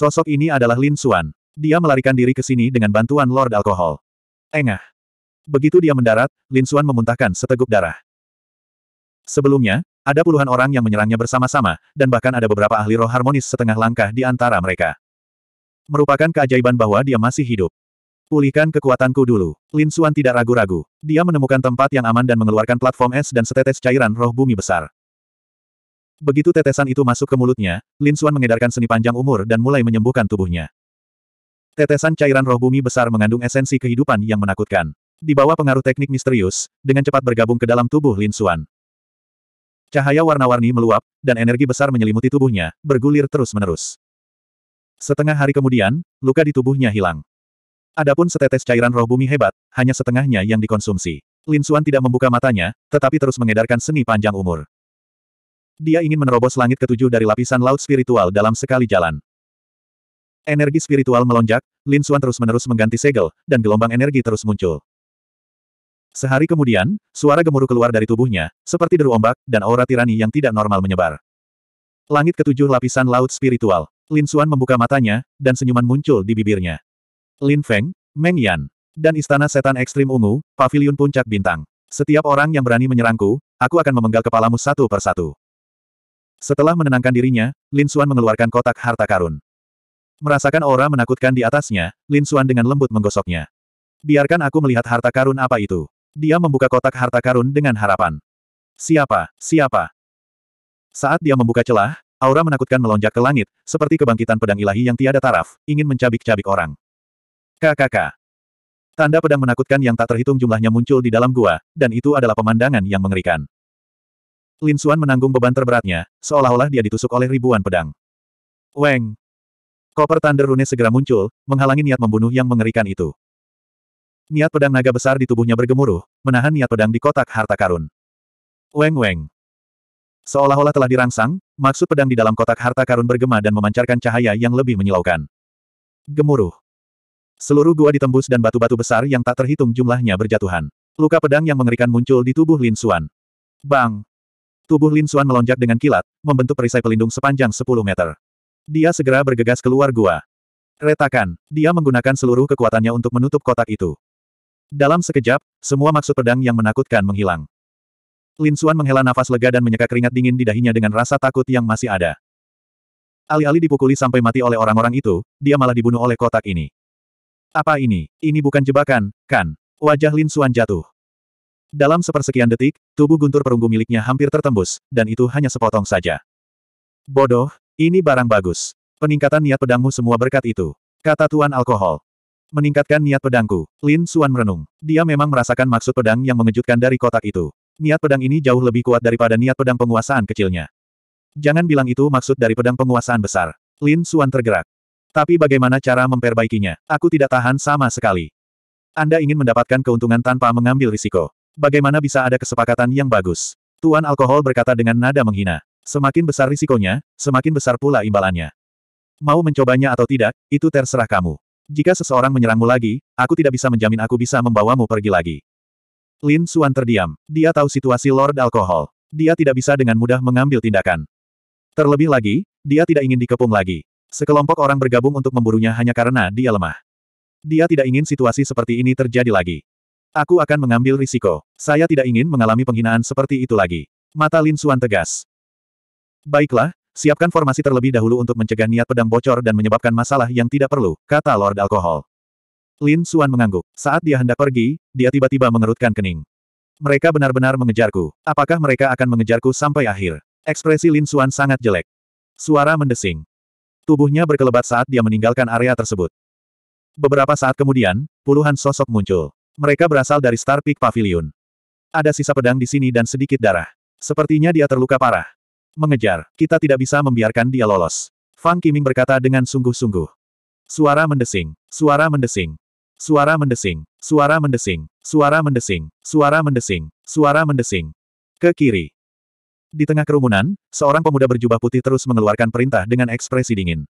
Sosok ini adalah Lin Xuan. Dia melarikan diri ke sini dengan bantuan Lord Alkohol. Engah. Begitu dia mendarat, Lin Xuan memuntahkan seteguk darah. Sebelumnya, ada puluhan orang yang menyerangnya bersama-sama, dan bahkan ada beberapa ahli roh harmonis setengah langkah di antara mereka. Merupakan keajaiban bahwa dia masih hidup. Pulihkan kekuatanku dulu. Lin Xuan tidak ragu-ragu. Dia menemukan tempat yang aman dan mengeluarkan platform es dan setetes cairan roh bumi besar. Begitu tetesan itu masuk ke mulutnya, Lin Xuan mengedarkan seni panjang umur dan mulai menyembuhkan tubuhnya. Tetesan cairan roh bumi besar mengandung esensi kehidupan yang menakutkan. Di bawah pengaruh teknik misterius, dengan cepat bergabung ke dalam tubuh Lin Xuan. Cahaya warna-warni meluap, dan energi besar menyelimuti tubuhnya, bergulir terus-menerus. Setengah hari kemudian, luka di tubuhnya hilang. Adapun setetes cairan roh bumi hebat, hanya setengahnya yang dikonsumsi. Lin Xuan tidak membuka matanya, tetapi terus mengedarkan seni panjang umur. Dia ingin menerobos langit ketujuh dari lapisan laut spiritual dalam sekali jalan. Energi spiritual melonjak, Lin Xuan terus-menerus mengganti segel, dan gelombang energi terus muncul. Sehari kemudian, suara gemuruh keluar dari tubuhnya, seperti deru ombak, dan aura tirani yang tidak normal menyebar. Langit ketujuh lapisan laut spiritual. Lin Xuan membuka matanya, dan senyuman muncul di bibirnya. Lin Feng, Meng Yan, dan Istana Setan Ekstrim Ungu, Paviliun Puncak Bintang. Setiap orang yang berani menyerangku, aku akan memenggal kepalamu satu persatu. Setelah menenangkan dirinya, Lin Xuan mengeluarkan kotak harta karun. Merasakan aura menakutkan di atasnya, Lin Xuan dengan lembut menggosoknya. Biarkan aku melihat harta karun apa itu. Dia membuka kotak harta karun dengan harapan. Siapa? Siapa? Saat dia membuka celah, aura menakutkan melonjak ke langit, seperti kebangkitan pedang ilahi yang tiada taraf, ingin mencabik-cabik orang. KKK. Tanda pedang menakutkan yang tak terhitung jumlahnya muncul di dalam gua, dan itu adalah pemandangan yang mengerikan. Lin Suan menanggung beban terberatnya, seolah-olah dia ditusuk oleh ribuan pedang. Weng! Koper Thunder Rune segera muncul, menghalangi niat membunuh yang mengerikan itu. Niat pedang naga besar di tubuhnya bergemuruh, menahan niat pedang di kotak harta karun. Weng-weng! Seolah-olah telah dirangsang, maksud pedang di dalam kotak harta karun bergema dan memancarkan cahaya yang lebih menyilaukan. Gemuruh! Seluruh gua ditembus dan batu-batu besar yang tak terhitung jumlahnya berjatuhan. Luka pedang yang mengerikan muncul di tubuh Lin Suan. Bang! Tubuh Lin Xuan melonjak dengan kilat, membentuk perisai pelindung sepanjang 10 meter. Dia segera bergegas keluar gua. Retakan, dia menggunakan seluruh kekuatannya untuk menutup kotak itu. Dalam sekejap, semua maksud pedang yang menakutkan menghilang. Lin Xuan menghela nafas lega dan menyeka keringat dingin di dahinya dengan rasa takut yang masih ada. Alih-alih dipukuli sampai mati oleh orang-orang itu, dia malah dibunuh oleh kotak ini. Apa ini? Ini bukan jebakan, kan? Wajah Lin Xuan jatuh. Dalam sepersekian detik, tubuh guntur perunggu miliknya hampir tertembus, dan itu hanya sepotong saja. Bodoh, ini barang bagus. Peningkatan niat pedangmu semua berkat itu. Kata Tuan Alkohol. Meningkatkan niat pedangku, Lin Suan merenung. Dia memang merasakan maksud pedang yang mengejutkan dari kotak itu. Niat pedang ini jauh lebih kuat daripada niat pedang penguasaan kecilnya. Jangan bilang itu maksud dari pedang penguasaan besar. Lin Suan tergerak. Tapi bagaimana cara memperbaikinya? Aku tidak tahan sama sekali. Anda ingin mendapatkan keuntungan tanpa mengambil risiko. Bagaimana bisa ada kesepakatan yang bagus? Tuan Alkohol berkata dengan nada menghina. Semakin besar risikonya, semakin besar pula imbalannya. Mau mencobanya atau tidak, itu terserah kamu. Jika seseorang menyerangmu lagi, aku tidak bisa menjamin aku bisa membawamu pergi lagi. Lin Suan terdiam. Dia tahu situasi Lord Alkohol. Dia tidak bisa dengan mudah mengambil tindakan. Terlebih lagi, dia tidak ingin dikepung lagi. Sekelompok orang bergabung untuk memburunya hanya karena dia lemah. Dia tidak ingin situasi seperti ini terjadi lagi. Aku akan mengambil risiko. Saya tidak ingin mengalami penghinaan seperti itu lagi. Mata Lin Suan tegas. Baiklah, siapkan formasi terlebih dahulu untuk mencegah niat pedang bocor dan menyebabkan masalah yang tidak perlu, kata Lord Alkohol. Lin Suan mengangguk. Saat dia hendak pergi, dia tiba-tiba mengerutkan kening. Mereka benar-benar mengejarku. Apakah mereka akan mengejarku sampai akhir? Ekspresi Lin Suan sangat jelek. Suara mendesing. Tubuhnya berkelebat saat dia meninggalkan area tersebut. Beberapa saat kemudian, puluhan sosok muncul. Mereka berasal dari Star Peak Pavilion. Ada sisa pedang di sini dan sedikit darah. Sepertinya dia terluka parah. Mengejar, kita tidak bisa membiarkan dia lolos. Fang Kiming berkata dengan sungguh-sungguh. Suara mendesing, suara mendesing, suara mendesing, suara mendesing, suara mendesing, suara mendesing, suara mendesing. Ke kiri. Di tengah kerumunan, seorang pemuda berjubah putih terus mengeluarkan perintah dengan ekspresi dingin.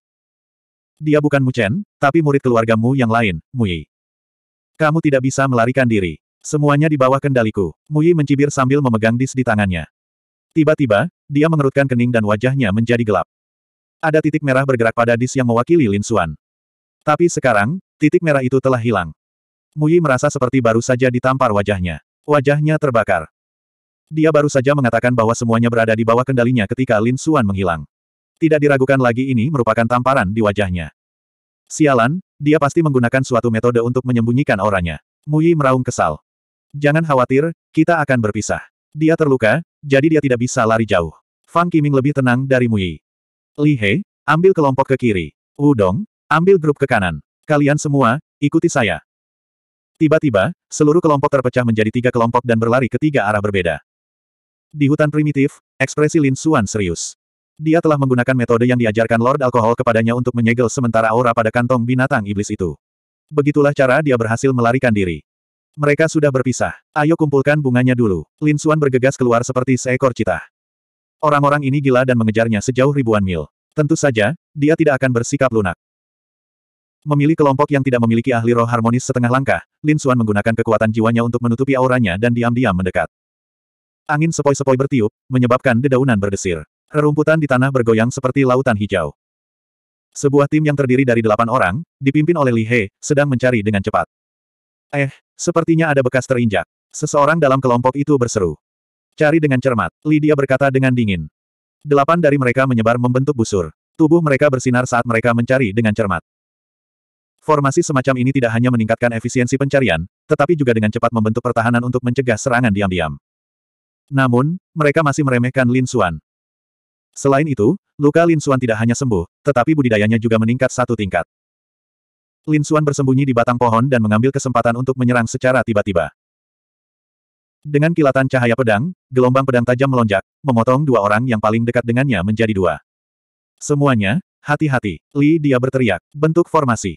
Dia bukan Mu Chen, tapi murid keluargamu yang lain, Mu Yi. Kamu tidak bisa melarikan diri. Semuanya di bawah kendaliku. Mui mencibir sambil memegang dis di tangannya. Tiba-tiba, dia mengerutkan kening dan wajahnya menjadi gelap. Ada titik merah bergerak pada dis yang mewakili Lin Xuan. Tapi sekarang, titik merah itu telah hilang. Mui merasa seperti baru saja ditampar wajahnya. Wajahnya terbakar. Dia baru saja mengatakan bahwa semuanya berada di bawah kendalinya ketika Lin Xuan menghilang. Tidak diragukan lagi ini merupakan tamparan di wajahnya. Sialan, dia pasti menggunakan suatu metode untuk menyembunyikan auranya. Muyi meraung kesal. Jangan khawatir, kita akan berpisah. Dia terluka, jadi dia tidak bisa lari jauh. Fang Kiming lebih tenang dari Muyi. Li He, ambil kelompok ke kiri. Dong, ambil grup ke kanan. Kalian semua, ikuti saya. Tiba-tiba, seluruh kelompok terpecah menjadi tiga kelompok dan berlari ke tiga arah berbeda. Di hutan primitif, ekspresi Lin Suan serius. Dia telah menggunakan metode yang diajarkan Lord Alkohol kepadanya untuk menyegel sementara aura pada kantong binatang iblis itu. Begitulah cara dia berhasil melarikan diri. Mereka sudah berpisah. Ayo kumpulkan bunganya dulu. Lin Suan bergegas keluar seperti seekor cita. Orang-orang ini gila dan mengejarnya sejauh ribuan mil. Tentu saja, dia tidak akan bersikap lunak. Memilih kelompok yang tidak memiliki ahli roh harmonis setengah langkah, Lin Suan menggunakan kekuatan jiwanya untuk menutupi auranya dan diam-diam mendekat. Angin sepoi-sepoi bertiup, menyebabkan dedaunan berdesir. Rumputan di tanah bergoyang seperti lautan hijau. Sebuah tim yang terdiri dari delapan orang, dipimpin oleh Li He, sedang mencari dengan cepat. Eh, sepertinya ada bekas terinjak. Seseorang dalam kelompok itu berseru. Cari dengan cermat, Lydia berkata dengan dingin. Delapan dari mereka menyebar membentuk busur. Tubuh mereka bersinar saat mereka mencari dengan cermat. Formasi semacam ini tidak hanya meningkatkan efisiensi pencarian, tetapi juga dengan cepat membentuk pertahanan untuk mencegah serangan diam-diam. Namun, mereka masih meremehkan Lin Xuan. Selain itu, luka Lin Suan tidak hanya sembuh, tetapi budidayanya juga meningkat satu tingkat. Lin Suan bersembunyi di batang pohon dan mengambil kesempatan untuk menyerang secara tiba-tiba. Dengan kilatan cahaya pedang, gelombang pedang tajam melonjak, memotong dua orang yang paling dekat dengannya menjadi dua. Semuanya, hati-hati, Li dia berteriak, bentuk formasi.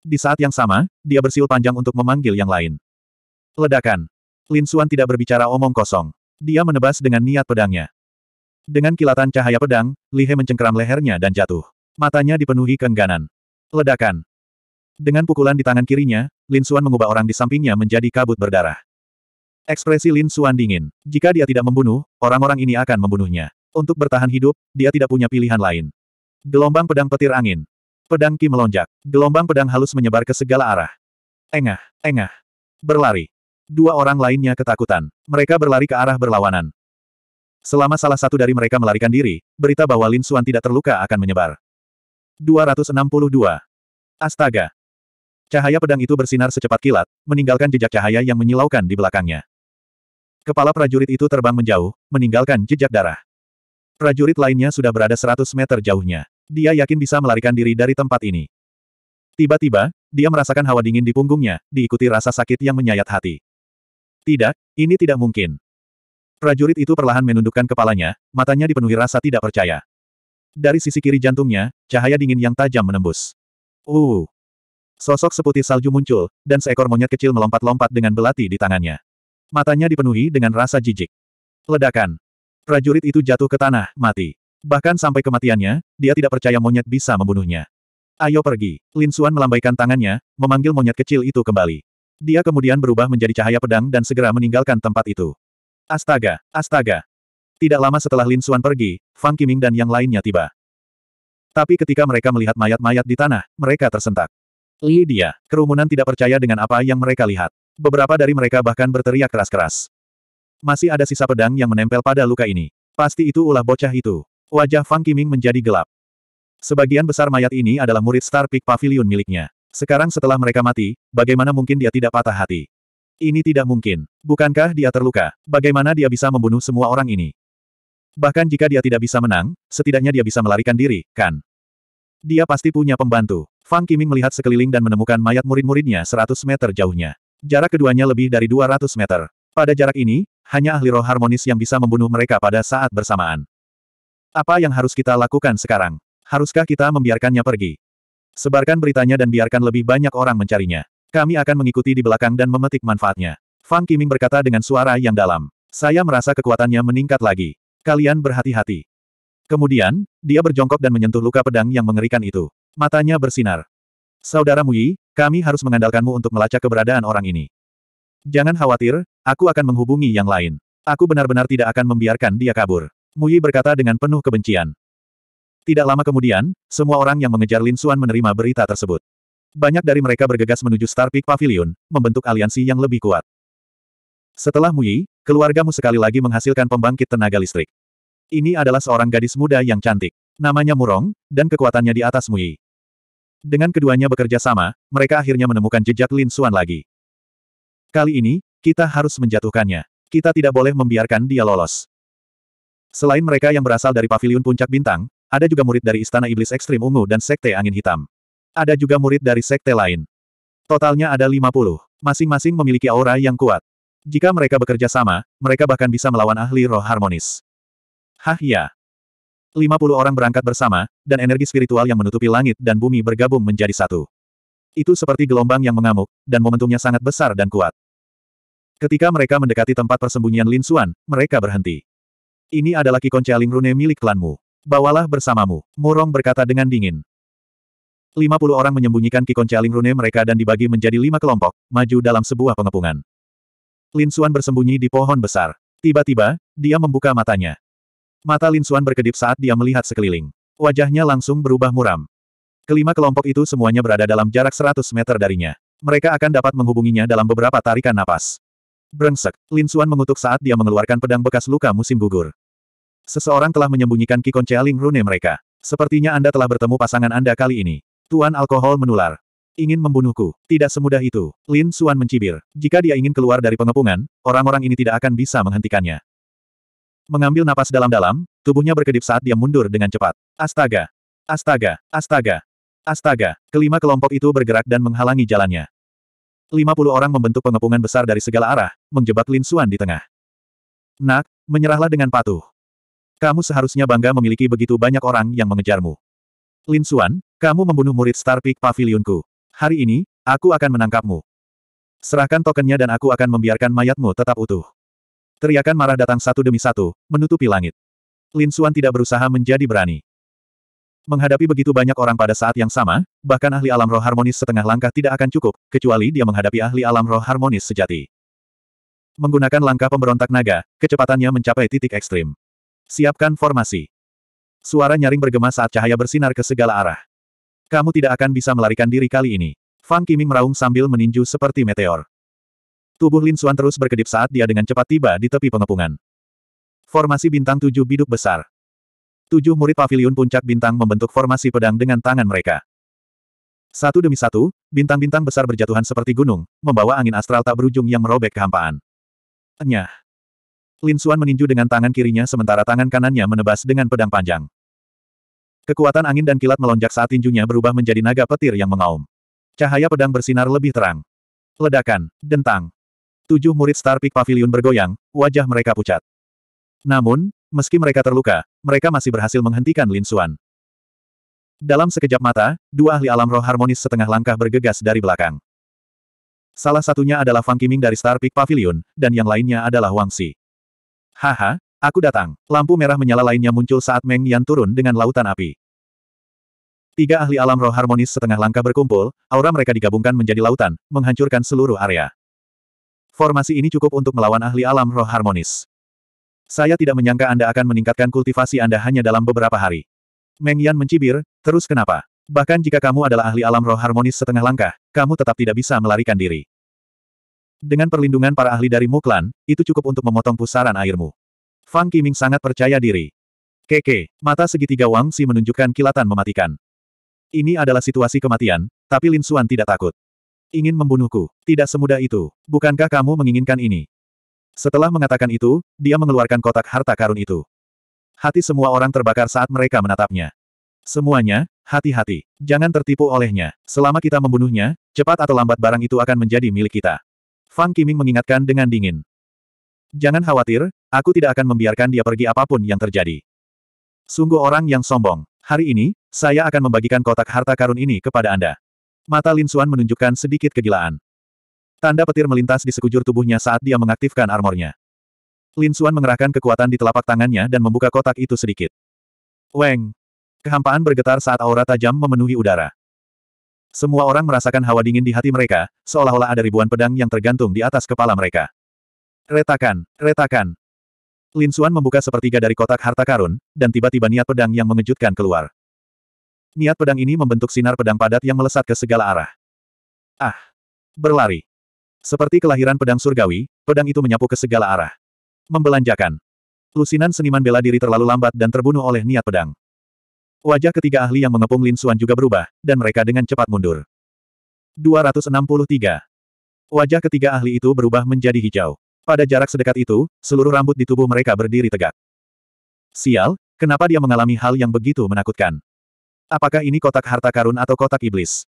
Di saat yang sama, dia bersiul panjang untuk memanggil yang lain. Ledakan. Lin Suan tidak berbicara omong kosong. Dia menebas dengan niat pedangnya. Dengan kilatan cahaya pedang, Lihe mencengkeram lehernya dan jatuh. Matanya dipenuhi keengganan. Ledakan. Dengan pukulan di tangan kirinya, Lin Xuan mengubah orang di sampingnya menjadi kabut berdarah. Ekspresi Lin Xuan dingin. Jika dia tidak membunuh, orang-orang ini akan membunuhnya. Untuk bertahan hidup, dia tidak punya pilihan lain. Gelombang pedang petir angin. Pedang Ki melonjak. Gelombang pedang halus menyebar ke segala arah. Engah, engah. Berlari. Dua orang lainnya ketakutan. Mereka berlari ke arah berlawanan. Selama salah satu dari mereka melarikan diri, berita bahwa Lin Xuan tidak terluka akan menyebar. 262. Astaga! Cahaya pedang itu bersinar secepat kilat, meninggalkan jejak cahaya yang menyilaukan di belakangnya. Kepala prajurit itu terbang menjauh, meninggalkan jejak darah. Prajurit lainnya sudah berada 100 meter jauhnya. Dia yakin bisa melarikan diri dari tempat ini. Tiba-tiba, dia merasakan hawa dingin di punggungnya, diikuti rasa sakit yang menyayat hati. Tidak, ini tidak mungkin. Prajurit itu perlahan menundukkan kepalanya, matanya dipenuhi rasa tidak percaya. Dari sisi kiri jantungnya, cahaya dingin yang tajam menembus. Uh. Sosok seputih salju muncul, dan seekor monyet kecil melompat-lompat dengan belati di tangannya. Matanya dipenuhi dengan rasa jijik. Ledakan. Prajurit itu jatuh ke tanah, mati. Bahkan sampai kematiannya, dia tidak percaya monyet bisa membunuhnya. Ayo pergi. Lin Suan melambaikan tangannya, memanggil monyet kecil itu kembali. Dia kemudian berubah menjadi cahaya pedang dan segera meninggalkan tempat itu. Astaga, astaga. Tidak lama setelah Lin Xuan pergi, Fang Qiming dan yang lainnya tiba. Tapi ketika mereka melihat mayat-mayat di tanah, mereka tersentak. Li dia, kerumunan tidak percaya dengan apa yang mereka lihat. Beberapa dari mereka bahkan berteriak keras-keras. Masih ada sisa pedang yang menempel pada luka ini. Pasti itu ulah bocah itu. Wajah Fang Qiming menjadi gelap. Sebagian besar mayat ini adalah murid Star Peak Pavilion miliknya. Sekarang setelah mereka mati, bagaimana mungkin dia tidak patah hati? Ini tidak mungkin. Bukankah dia terluka? Bagaimana dia bisa membunuh semua orang ini? Bahkan jika dia tidak bisa menang, setidaknya dia bisa melarikan diri, kan? Dia pasti punya pembantu. Fang Kiming melihat sekeliling dan menemukan mayat murid-muridnya 100 meter jauhnya. Jarak keduanya lebih dari 200 meter. Pada jarak ini, hanya ahli roh harmonis yang bisa membunuh mereka pada saat bersamaan. Apa yang harus kita lakukan sekarang? Haruskah kita membiarkannya pergi? Sebarkan beritanya dan biarkan lebih banyak orang mencarinya. Kami akan mengikuti di belakang dan memetik manfaatnya. Fang Kiming berkata dengan suara yang dalam. Saya merasa kekuatannya meningkat lagi. Kalian berhati-hati. Kemudian, dia berjongkok dan menyentuh luka pedang yang mengerikan itu. Matanya bersinar. Saudara Mui, kami harus mengandalkanmu untuk melacak keberadaan orang ini. Jangan khawatir, aku akan menghubungi yang lain. Aku benar-benar tidak akan membiarkan dia kabur. Mui berkata dengan penuh kebencian. Tidak lama kemudian, semua orang yang mengejar Lin Suan menerima berita tersebut. Banyak dari mereka bergegas menuju Star Peak Pavilion, membentuk aliansi yang lebih kuat. Setelah Mui, keluargamu sekali lagi menghasilkan pembangkit tenaga listrik. Ini adalah seorang gadis muda yang cantik. Namanya Murong, dan kekuatannya di atas Mui. Dengan keduanya bekerja sama, mereka akhirnya menemukan jejak Lin Xuan lagi. Kali ini, kita harus menjatuhkannya. Kita tidak boleh membiarkan dia lolos. Selain mereka yang berasal dari Paviliun Puncak Bintang, ada juga murid dari Istana Iblis Ekstrim Ungu dan Sekte Angin Hitam. Ada juga murid dari sekte lain. Totalnya ada 50. Masing-masing memiliki aura yang kuat. Jika mereka bekerja sama, mereka bahkan bisa melawan ahli roh harmonis. Hah ya. 50 orang berangkat bersama, dan energi spiritual yang menutupi langit dan bumi bergabung menjadi satu. Itu seperti gelombang yang mengamuk, dan momentumnya sangat besar dan kuat. Ketika mereka mendekati tempat persembunyian Lin Xuan, mereka berhenti. Ini adalah Kikon Caling Rune milik klanmu. Bawalah bersamamu, Murong berkata dengan dingin. 50 orang menyembunyikan Kikon Chaling Rune mereka dan dibagi menjadi lima kelompok, maju dalam sebuah pengepungan. Lin Xuan bersembunyi di pohon besar. Tiba-tiba, dia membuka matanya. Mata Lin Xuan berkedip saat dia melihat sekeliling. Wajahnya langsung berubah muram. Kelima kelompok itu semuanya berada dalam jarak seratus meter darinya. Mereka akan dapat menghubunginya dalam beberapa tarikan napas. Brengsek, Lin Xuan mengutuk saat dia mengeluarkan pedang bekas luka musim gugur. Seseorang telah menyembunyikan Kikon Chaling Rune mereka. Sepertinya Anda telah bertemu pasangan Anda kali ini. Tuan alkohol menular. Ingin membunuhku. Tidak semudah itu. Lin Suan mencibir. Jika dia ingin keluar dari pengepungan, orang-orang ini tidak akan bisa menghentikannya. Mengambil napas dalam-dalam, tubuhnya berkedip saat dia mundur dengan cepat. Astaga! Astaga! Astaga! Astaga! Kelima kelompok itu bergerak dan menghalangi jalannya. 50 orang membentuk pengepungan besar dari segala arah, menjebak Lin Suan di tengah. Nak, menyerahlah dengan patuh. Kamu seharusnya bangga memiliki begitu banyak orang yang mengejarmu. Lin Xuan, kamu membunuh murid Star Peak Pavilionku. Hari ini, aku akan menangkapmu. Serahkan tokennya dan aku akan membiarkan mayatmu tetap utuh. Teriakan marah datang satu demi satu, menutupi langit. Lin Xuan tidak berusaha menjadi berani. Menghadapi begitu banyak orang pada saat yang sama, bahkan ahli alam roh harmonis setengah langkah tidak akan cukup, kecuali dia menghadapi ahli alam roh harmonis sejati. Menggunakan langkah pemberontak naga, kecepatannya mencapai titik ekstrim. Siapkan formasi. Suara nyaring bergema saat cahaya bersinar ke segala arah. Kamu tidak akan bisa melarikan diri kali ini. Fang Kiming meraung sambil meninju seperti meteor. Tubuh Lin Suan terus berkedip saat dia dengan cepat tiba di tepi pengepungan. Formasi bintang tujuh biduk besar. Tujuh murid pavilion puncak bintang membentuk formasi pedang dengan tangan mereka. Satu demi satu, bintang-bintang besar berjatuhan seperti gunung, membawa angin astral tak berujung yang merobek kehampaan. Enyah. Lin Suan meninju dengan tangan kirinya sementara tangan kanannya menebas dengan pedang panjang. Kekuatan angin dan kilat melonjak saat tinjunya berubah menjadi naga petir yang mengaum. Cahaya pedang bersinar lebih terang. Ledakan, dentang. Tujuh murid Star Peak Pavilion bergoyang, wajah mereka pucat. Namun, meski mereka terluka, mereka masih berhasil menghentikan Lin Suan. Dalam sekejap mata, dua ahli alam roh harmonis setengah langkah bergegas dari belakang. Salah satunya adalah Fang Kiming dari Star Peak Pavilion, dan yang lainnya adalah Wang Si. Haha, aku datang. Lampu merah menyala lainnya muncul saat Meng Yan turun dengan lautan api. Tiga ahli alam roh harmonis setengah langkah berkumpul, aura mereka digabungkan menjadi lautan, menghancurkan seluruh area. Formasi ini cukup untuk melawan ahli alam roh harmonis. Saya tidak menyangka Anda akan meningkatkan kultivasi Anda hanya dalam beberapa hari. Meng Yan mencibir, terus kenapa? Bahkan jika kamu adalah ahli alam roh harmonis setengah langkah, kamu tetap tidak bisa melarikan diri. Dengan perlindungan para ahli dari Muklan, itu cukup untuk memotong pusaran airmu. Fang Qiming sangat percaya diri. Keke, mata segitiga Wang Si menunjukkan kilatan mematikan. Ini adalah situasi kematian, tapi Lin Suan tidak takut. Ingin membunuhku, tidak semudah itu. Bukankah kamu menginginkan ini? Setelah mengatakan itu, dia mengeluarkan kotak harta karun itu. Hati semua orang terbakar saat mereka menatapnya. Semuanya, hati-hati. Jangan tertipu olehnya. Selama kita membunuhnya, cepat atau lambat barang itu akan menjadi milik kita. Fang Kiming mengingatkan dengan dingin. Jangan khawatir, aku tidak akan membiarkan dia pergi apapun yang terjadi. Sungguh orang yang sombong. Hari ini, saya akan membagikan kotak harta karun ini kepada Anda. Mata Lin Xuan menunjukkan sedikit kegilaan. Tanda petir melintas di sekujur tubuhnya saat dia mengaktifkan armornya. Lin Xuan mengerahkan kekuatan di telapak tangannya dan membuka kotak itu sedikit. Weng! Kehampaan bergetar saat aura tajam memenuhi udara. Semua orang merasakan hawa dingin di hati mereka, seolah-olah ada ribuan pedang yang tergantung di atas kepala mereka. Retakan, retakan. Lin Xuan membuka sepertiga dari kotak harta karun, dan tiba-tiba niat pedang yang mengejutkan keluar. Niat pedang ini membentuk sinar pedang padat yang melesat ke segala arah. Ah! Berlari. Seperti kelahiran pedang surgawi, pedang itu menyapu ke segala arah. Membelanjakan. Lusinan seniman bela diri terlalu lambat dan terbunuh oleh niat pedang. Wajah ketiga ahli yang mengepung Lin Suan juga berubah, dan mereka dengan cepat mundur. 263. Wajah ketiga ahli itu berubah menjadi hijau. Pada jarak sedekat itu, seluruh rambut di tubuh mereka berdiri tegak. Sial, kenapa dia mengalami hal yang begitu menakutkan? Apakah ini kotak harta karun atau kotak iblis?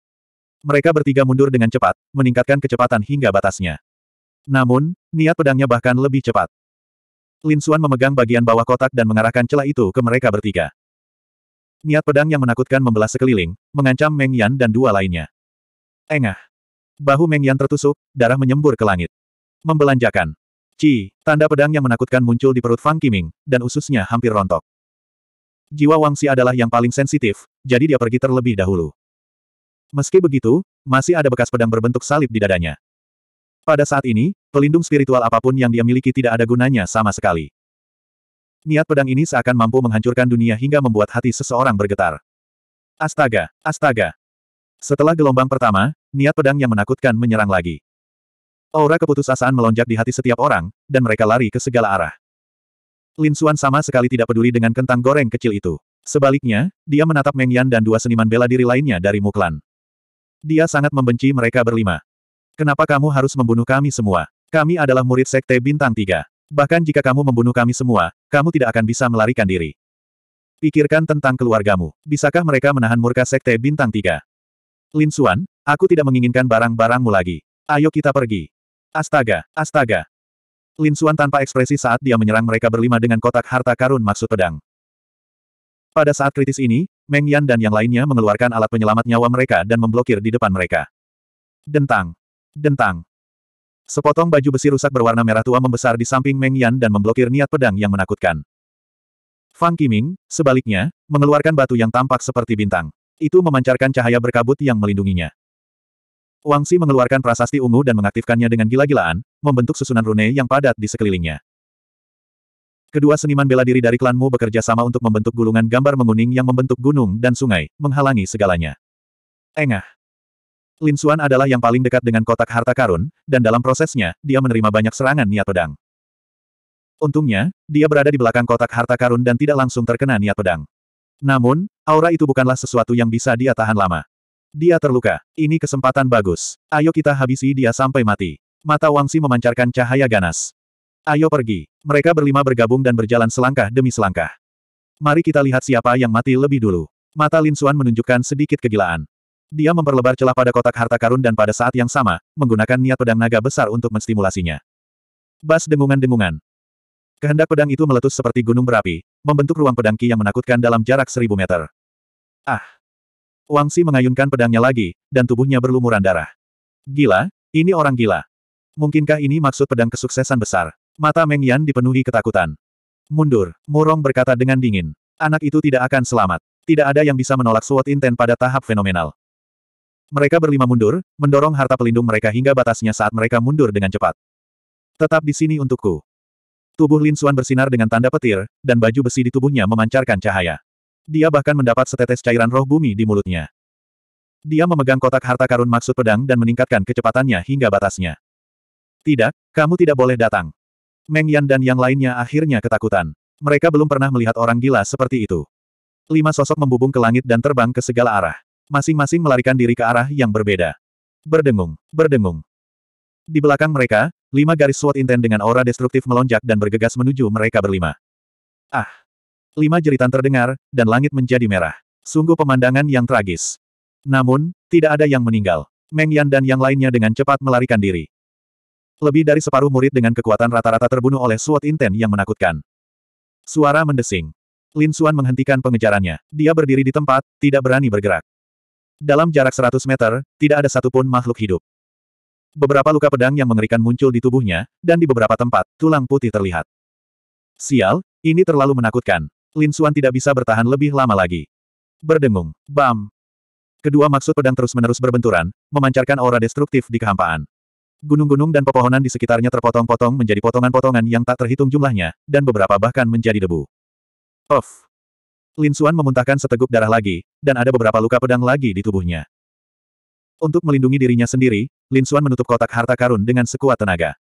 Mereka bertiga mundur dengan cepat, meningkatkan kecepatan hingga batasnya. Namun, niat pedangnya bahkan lebih cepat. Lin Suan memegang bagian bawah kotak dan mengarahkan celah itu ke mereka bertiga. Niat pedang yang menakutkan membelah sekeliling, mengancam Meng Yan dan dua lainnya. Engah. Bahu Meng Yan tertusuk, darah menyembur ke langit. Membelanjakan. Ci, tanda pedang yang menakutkan muncul di perut Fang Kiming, dan ususnya hampir rontok. Jiwa Wang Wangsi adalah yang paling sensitif, jadi dia pergi terlebih dahulu. Meski begitu, masih ada bekas pedang berbentuk salib di dadanya. Pada saat ini, pelindung spiritual apapun yang dia miliki tidak ada gunanya sama sekali. Niat pedang ini seakan mampu menghancurkan dunia hingga membuat hati seseorang bergetar. Astaga, astaga. Setelah gelombang pertama, niat pedang yang menakutkan menyerang lagi. Aura keputusasaan melonjak di hati setiap orang, dan mereka lari ke segala arah. Lin Xuan sama sekali tidak peduli dengan kentang goreng kecil itu. Sebaliknya, dia menatap Meng Yan dan dua seniman bela diri lainnya dari Muklan. Dia sangat membenci mereka berlima. Kenapa kamu harus membunuh kami semua? Kami adalah murid Sekte Bintang Tiga. Bahkan jika kamu membunuh kami semua, kamu tidak akan bisa melarikan diri. Pikirkan tentang keluargamu. Bisakah mereka menahan murka Sekte Bintang Tiga? Lin Xuan, aku tidak menginginkan barang-barangmu lagi. Ayo kita pergi. Astaga, astaga. Lin Xuan tanpa ekspresi saat dia menyerang mereka berlima dengan kotak harta karun maksud pedang. Pada saat kritis ini, Meng Yan dan yang lainnya mengeluarkan alat penyelamat nyawa mereka dan memblokir di depan mereka. Dentang. Dentang. Sepotong baju besi rusak berwarna merah tua membesar di samping Meng Yan dan memblokir niat pedang yang menakutkan. Fang Qiming, sebaliknya, mengeluarkan batu yang tampak seperti bintang. Itu memancarkan cahaya berkabut yang melindunginya. Wang Si mengeluarkan prasasti ungu dan mengaktifkannya dengan gila-gilaan, membentuk susunan rune yang padat di sekelilingnya. Kedua seniman bela diri dari klanmu bekerja sama untuk membentuk gulungan gambar menguning yang membentuk gunung dan sungai, menghalangi segalanya. Engah. Lin Xuan adalah yang paling dekat dengan kotak harta karun, dan dalam prosesnya, dia menerima banyak serangan niat pedang. Untungnya, dia berada di belakang kotak harta karun dan tidak langsung terkena niat pedang. Namun, aura itu bukanlah sesuatu yang bisa dia tahan lama. Dia terluka. Ini kesempatan bagus. Ayo kita habisi dia sampai mati. Mata Wangsi memancarkan cahaya ganas. Ayo pergi. Mereka berlima bergabung dan berjalan selangkah demi selangkah. Mari kita lihat siapa yang mati lebih dulu. Mata Lin Xuan menunjukkan sedikit kegilaan. Dia memperlebar celah pada kotak harta karun dan pada saat yang sama, menggunakan niat pedang naga besar untuk menstimulasinya. Bas dengungan-dengungan. Kehendak pedang itu meletus seperti gunung berapi, membentuk ruang pedang ki yang menakutkan dalam jarak seribu meter. Ah! Wang Si mengayunkan pedangnya lagi, dan tubuhnya berlumuran darah. Gila, ini orang gila. Mungkinkah ini maksud pedang kesuksesan besar? Mata Meng Yan dipenuhi ketakutan. Mundur, Murong berkata dengan dingin. Anak itu tidak akan selamat. Tidak ada yang bisa menolak SWOT Inten pada tahap fenomenal. Mereka berlima mundur, mendorong harta pelindung mereka hingga batasnya saat mereka mundur dengan cepat. Tetap di sini untukku. Tubuh Lin Suan bersinar dengan tanda petir, dan baju besi di tubuhnya memancarkan cahaya. Dia bahkan mendapat setetes cairan roh bumi di mulutnya. Dia memegang kotak harta karun maksud pedang dan meningkatkan kecepatannya hingga batasnya. Tidak, kamu tidak boleh datang. Meng Yan dan yang lainnya akhirnya ketakutan. Mereka belum pernah melihat orang gila seperti itu. Lima sosok membubung ke langit dan terbang ke segala arah. Masing-masing melarikan diri ke arah yang berbeda. Berdengung, berdengung. Di belakang mereka, lima garis SWAT inten dengan aura destruktif melonjak dan bergegas menuju mereka berlima. Ah! Lima jeritan terdengar, dan langit menjadi merah. Sungguh pemandangan yang tragis. Namun, tidak ada yang meninggal. Meng Yan dan yang lainnya dengan cepat melarikan diri. Lebih dari separuh murid dengan kekuatan rata-rata terbunuh oleh SWAT inten yang menakutkan. Suara mendesing. Lin Xuan menghentikan pengejarannya. Dia berdiri di tempat, tidak berani bergerak. Dalam jarak 100 meter, tidak ada satupun makhluk hidup. Beberapa luka pedang yang mengerikan muncul di tubuhnya, dan di beberapa tempat, tulang putih terlihat. Sial, ini terlalu menakutkan. Lin Suan tidak bisa bertahan lebih lama lagi. Berdengung. Bam. Kedua maksud pedang terus-menerus berbenturan, memancarkan aura destruktif di kehampaan. Gunung-gunung dan pepohonan di sekitarnya terpotong-potong menjadi potongan-potongan yang tak terhitung jumlahnya, dan beberapa bahkan menjadi debu. Off. Lin Xuan memuntahkan seteguk darah lagi, dan ada beberapa luka pedang lagi di tubuhnya. Untuk melindungi dirinya sendiri, Lin Xuan menutup kotak harta karun dengan sekuat tenaga.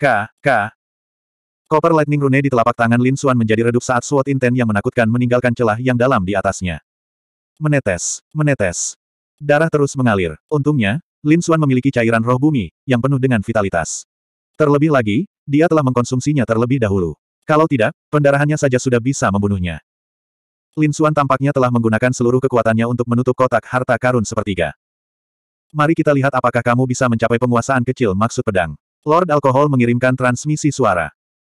K, K. Koper Lightning Rune di telapak tangan Lin Xuan menjadi redup saat Sword Inten yang menakutkan meninggalkan celah yang dalam di atasnya. Menetes, menetes. Darah terus mengalir. Untungnya, Lin Xuan memiliki cairan roh bumi, yang penuh dengan vitalitas. Terlebih lagi, dia telah mengkonsumsinya terlebih dahulu. Kalau tidak, pendarahannya saja sudah bisa membunuhnya. Lin Suan tampaknya telah menggunakan seluruh kekuatannya untuk menutup kotak harta karun sepertiga. Mari kita lihat apakah kamu bisa mencapai penguasaan kecil maksud pedang. Lord Alkohol mengirimkan transmisi suara.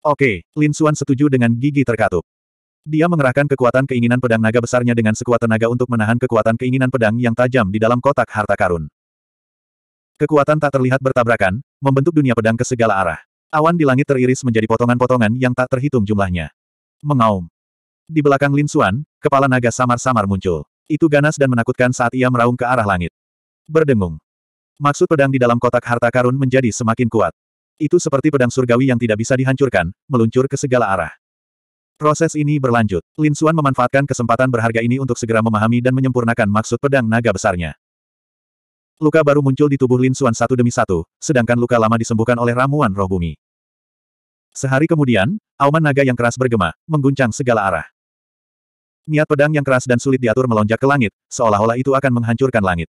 Oke, Lin Suan setuju dengan gigi terkatup. Dia mengerahkan kekuatan keinginan pedang naga besarnya dengan sekuat tenaga untuk menahan kekuatan keinginan pedang yang tajam di dalam kotak harta karun. Kekuatan tak terlihat bertabrakan, membentuk dunia pedang ke segala arah. Awan di langit teriris menjadi potongan-potongan yang tak terhitung jumlahnya. Mengaum. Di belakang Lin Xuan, kepala naga samar-samar muncul. Itu ganas dan menakutkan saat ia meraung ke arah langit. Berdengung. Maksud pedang di dalam kotak harta karun menjadi semakin kuat. Itu seperti pedang surgawi yang tidak bisa dihancurkan, meluncur ke segala arah. Proses ini berlanjut. Lin Xuan memanfaatkan kesempatan berharga ini untuk segera memahami dan menyempurnakan maksud pedang naga besarnya. Luka baru muncul di tubuh Lin Xuan satu demi satu, sedangkan luka lama disembuhkan oleh ramuan roh bumi. Sehari kemudian, auman naga yang keras bergema, mengguncang segala arah. Niat pedang yang keras dan sulit diatur melonjak ke langit, seolah-olah itu akan menghancurkan langit.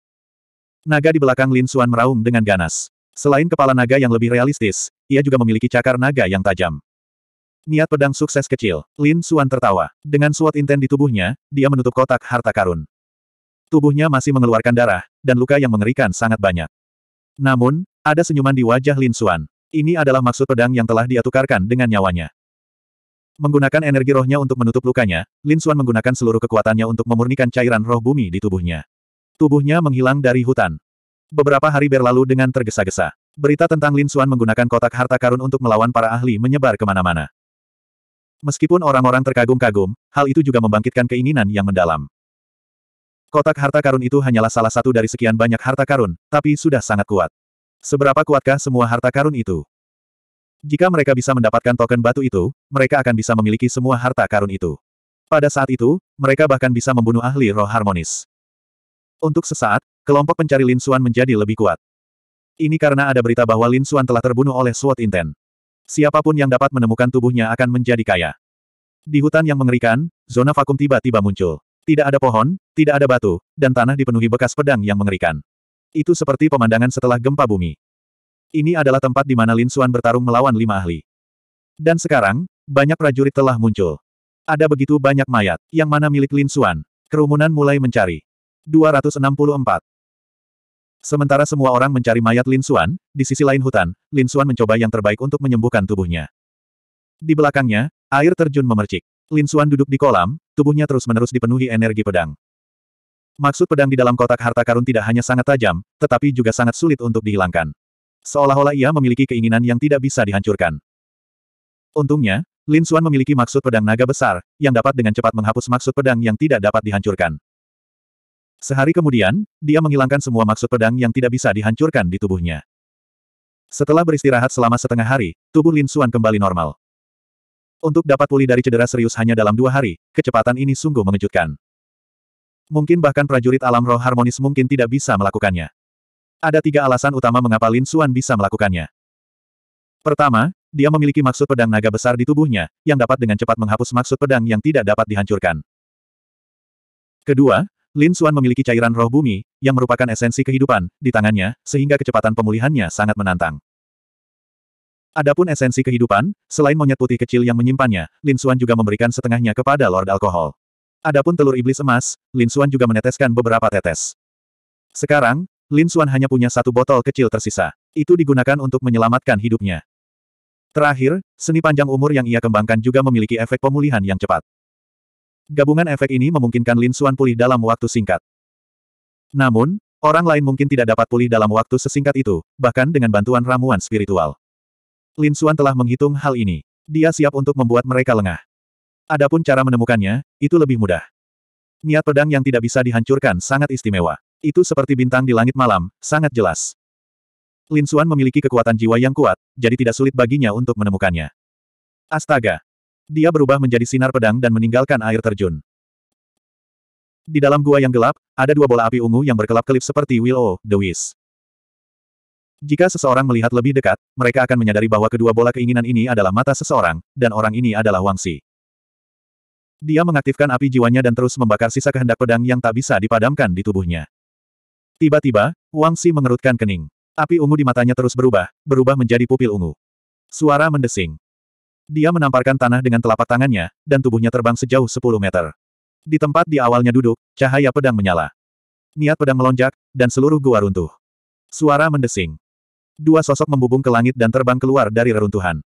Naga di belakang Lin Xuan meraung dengan ganas. Selain kepala naga yang lebih realistis, ia juga memiliki cakar naga yang tajam. Niat pedang sukses kecil, Lin Xuan tertawa. Dengan suat inten di tubuhnya, dia menutup kotak harta karun. Tubuhnya masih mengeluarkan darah, dan luka yang mengerikan sangat banyak. Namun, ada senyuman di wajah Lin Xuan. Ini adalah maksud pedang yang telah dia tukarkan dengan nyawanya. Menggunakan energi rohnya untuk menutup lukanya, Lin Xuan menggunakan seluruh kekuatannya untuk memurnikan cairan roh bumi di tubuhnya. Tubuhnya menghilang dari hutan. Beberapa hari berlalu dengan tergesa-gesa. Berita tentang Lin Xuan menggunakan kotak harta karun untuk melawan para ahli menyebar kemana-mana. Meskipun orang-orang terkagum-kagum, hal itu juga membangkitkan keinginan yang mendalam. Kotak harta karun itu hanyalah salah satu dari sekian banyak harta karun, tapi sudah sangat kuat. Seberapa kuatkah semua harta karun itu? Jika mereka bisa mendapatkan token batu itu, mereka akan bisa memiliki semua harta karun itu. Pada saat itu, mereka bahkan bisa membunuh ahli roh harmonis. Untuk sesaat, kelompok pencari Lin Xuan menjadi lebih kuat. Ini karena ada berita bahwa Lin Xuan telah terbunuh oleh Sword Inten. Siapapun yang dapat menemukan tubuhnya akan menjadi kaya. Di hutan yang mengerikan, zona vakum tiba-tiba muncul. Tidak ada pohon, tidak ada batu, dan tanah dipenuhi bekas pedang yang mengerikan. Itu seperti pemandangan setelah gempa bumi. Ini adalah tempat di mana Lin Xuan bertarung melawan lima ahli. Dan sekarang, banyak prajurit telah muncul. Ada begitu banyak mayat, yang mana milik Lin Xuan. Kerumunan mulai mencari. 264. Sementara semua orang mencari mayat Lin Xuan, di sisi lain hutan, Lin Xuan mencoba yang terbaik untuk menyembuhkan tubuhnya. Di belakangnya, air terjun memercik. Lin Xuan duduk di kolam, tubuhnya terus-menerus dipenuhi energi pedang. Maksud pedang di dalam kotak harta karun tidak hanya sangat tajam, tetapi juga sangat sulit untuk dihilangkan. Seolah-olah ia memiliki keinginan yang tidak bisa dihancurkan. Untungnya, Lin Xuan memiliki maksud pedang naga besar, yang dapat dengan cepat menghapus maksud pedang yang tidak dapat dihancurkan. Sehari kemudian, dia menghilangkan semua maksud pedang yang tidak bisa dihancurkan di tubuhnya. Setelah beristirahat selama setengah hari, tubuh Lin Xuan kembali normal. Untuk dapat pulih dari cedera serius hanya dalam dua hari, kecepatan ini sungguh mengejutkan. Mungkin bahkan prajurit alam roh harmonis mungkin tidak bisa melakukannya. Ada tiga alasan utama mengapa Lin Xuan bisa melakukannya. Pertama, dia memiliki maksud pedang naga besar di tubuhnya, yang dapat dengan cepat menghapus maksud pedang yang tidak dapat dihancurkan. Kedua, Lin Xuan memiliki cairan roh bumi, yang merupakan esensi kehidupan, di tangannya, sehingga kecepatan pemulihannya sangat menantang. Adapun esensi kehidupan, selain monyet putih kecil yang menyimpannya, Lin Xuan juga memberikan setengahnya kepada Lord Alkohol. Adapun telur iblis emas, Lin Xuan juga meneteskan beberapa tetes. Sekarang, Lin Xuan hanya punya satu botol kecil tersisa. Itu digunakan untuk menyelamatkan hidupnya. Terakhir, seni panjang umur yang ia kembangkan juga memiliki efek pemulihan yang cepat. Gabungan efek ini memungkinkan Lin Xuan pulih dalam waktu singkat. Namun, orang lain mungkin tidak dapat pulih dalam waktu sesingkat itu, bahkan dengan bantuan ramuan spiritual. Lin Xuan telah menghitung hal ini. Dia siap untuk membuat mereka lengah. Adapun cara menemukannya, itu lebih mudah. Niat pedang yang tidak bisa dihancurkan sangat istimewa. Itu seperti bintang di langit malam, sangat jelas. Lin Xuan memiliki kekuatan jiwa yang kuat, jadi tidak sulit baginya untuk menemukannya. Astaga! Dia berubah menjadi sinar pedang dan meninggalkan air terjun. Di dalam gua yang gelap, ada dua bola api ungu yang berkelap-kelip seperti Willow, The Wiz. Jika seseorang melihat lebih dekat, mereka akan menyadari bahwa kedua bola keinginan ini adalah mata seseorang, dan orang ini adalah Wang Wangsi. Dia mengaktifkan api jiwanya dan terus membakar sisa kehendak pedang yang tak bisa dipadamkan di tubuhnya. Tiba-tiba, Wang Si mengerutkan kening. Api ungu di matanya terus berubah, berubah menjadi pupil ungu. Suara mendesing. Dia menamparkan tanah dengan telapak tangannya, dan tubuhnya terbang sejauh 10 meter. Di tempat di awalnya duduk, cahaya pedang menyala. Niat pedang melonjak, dan seluruh gua runtuh. Suara mendesing. Dua sosok membubung ke langit dan terbang keluar dari reruntuhan.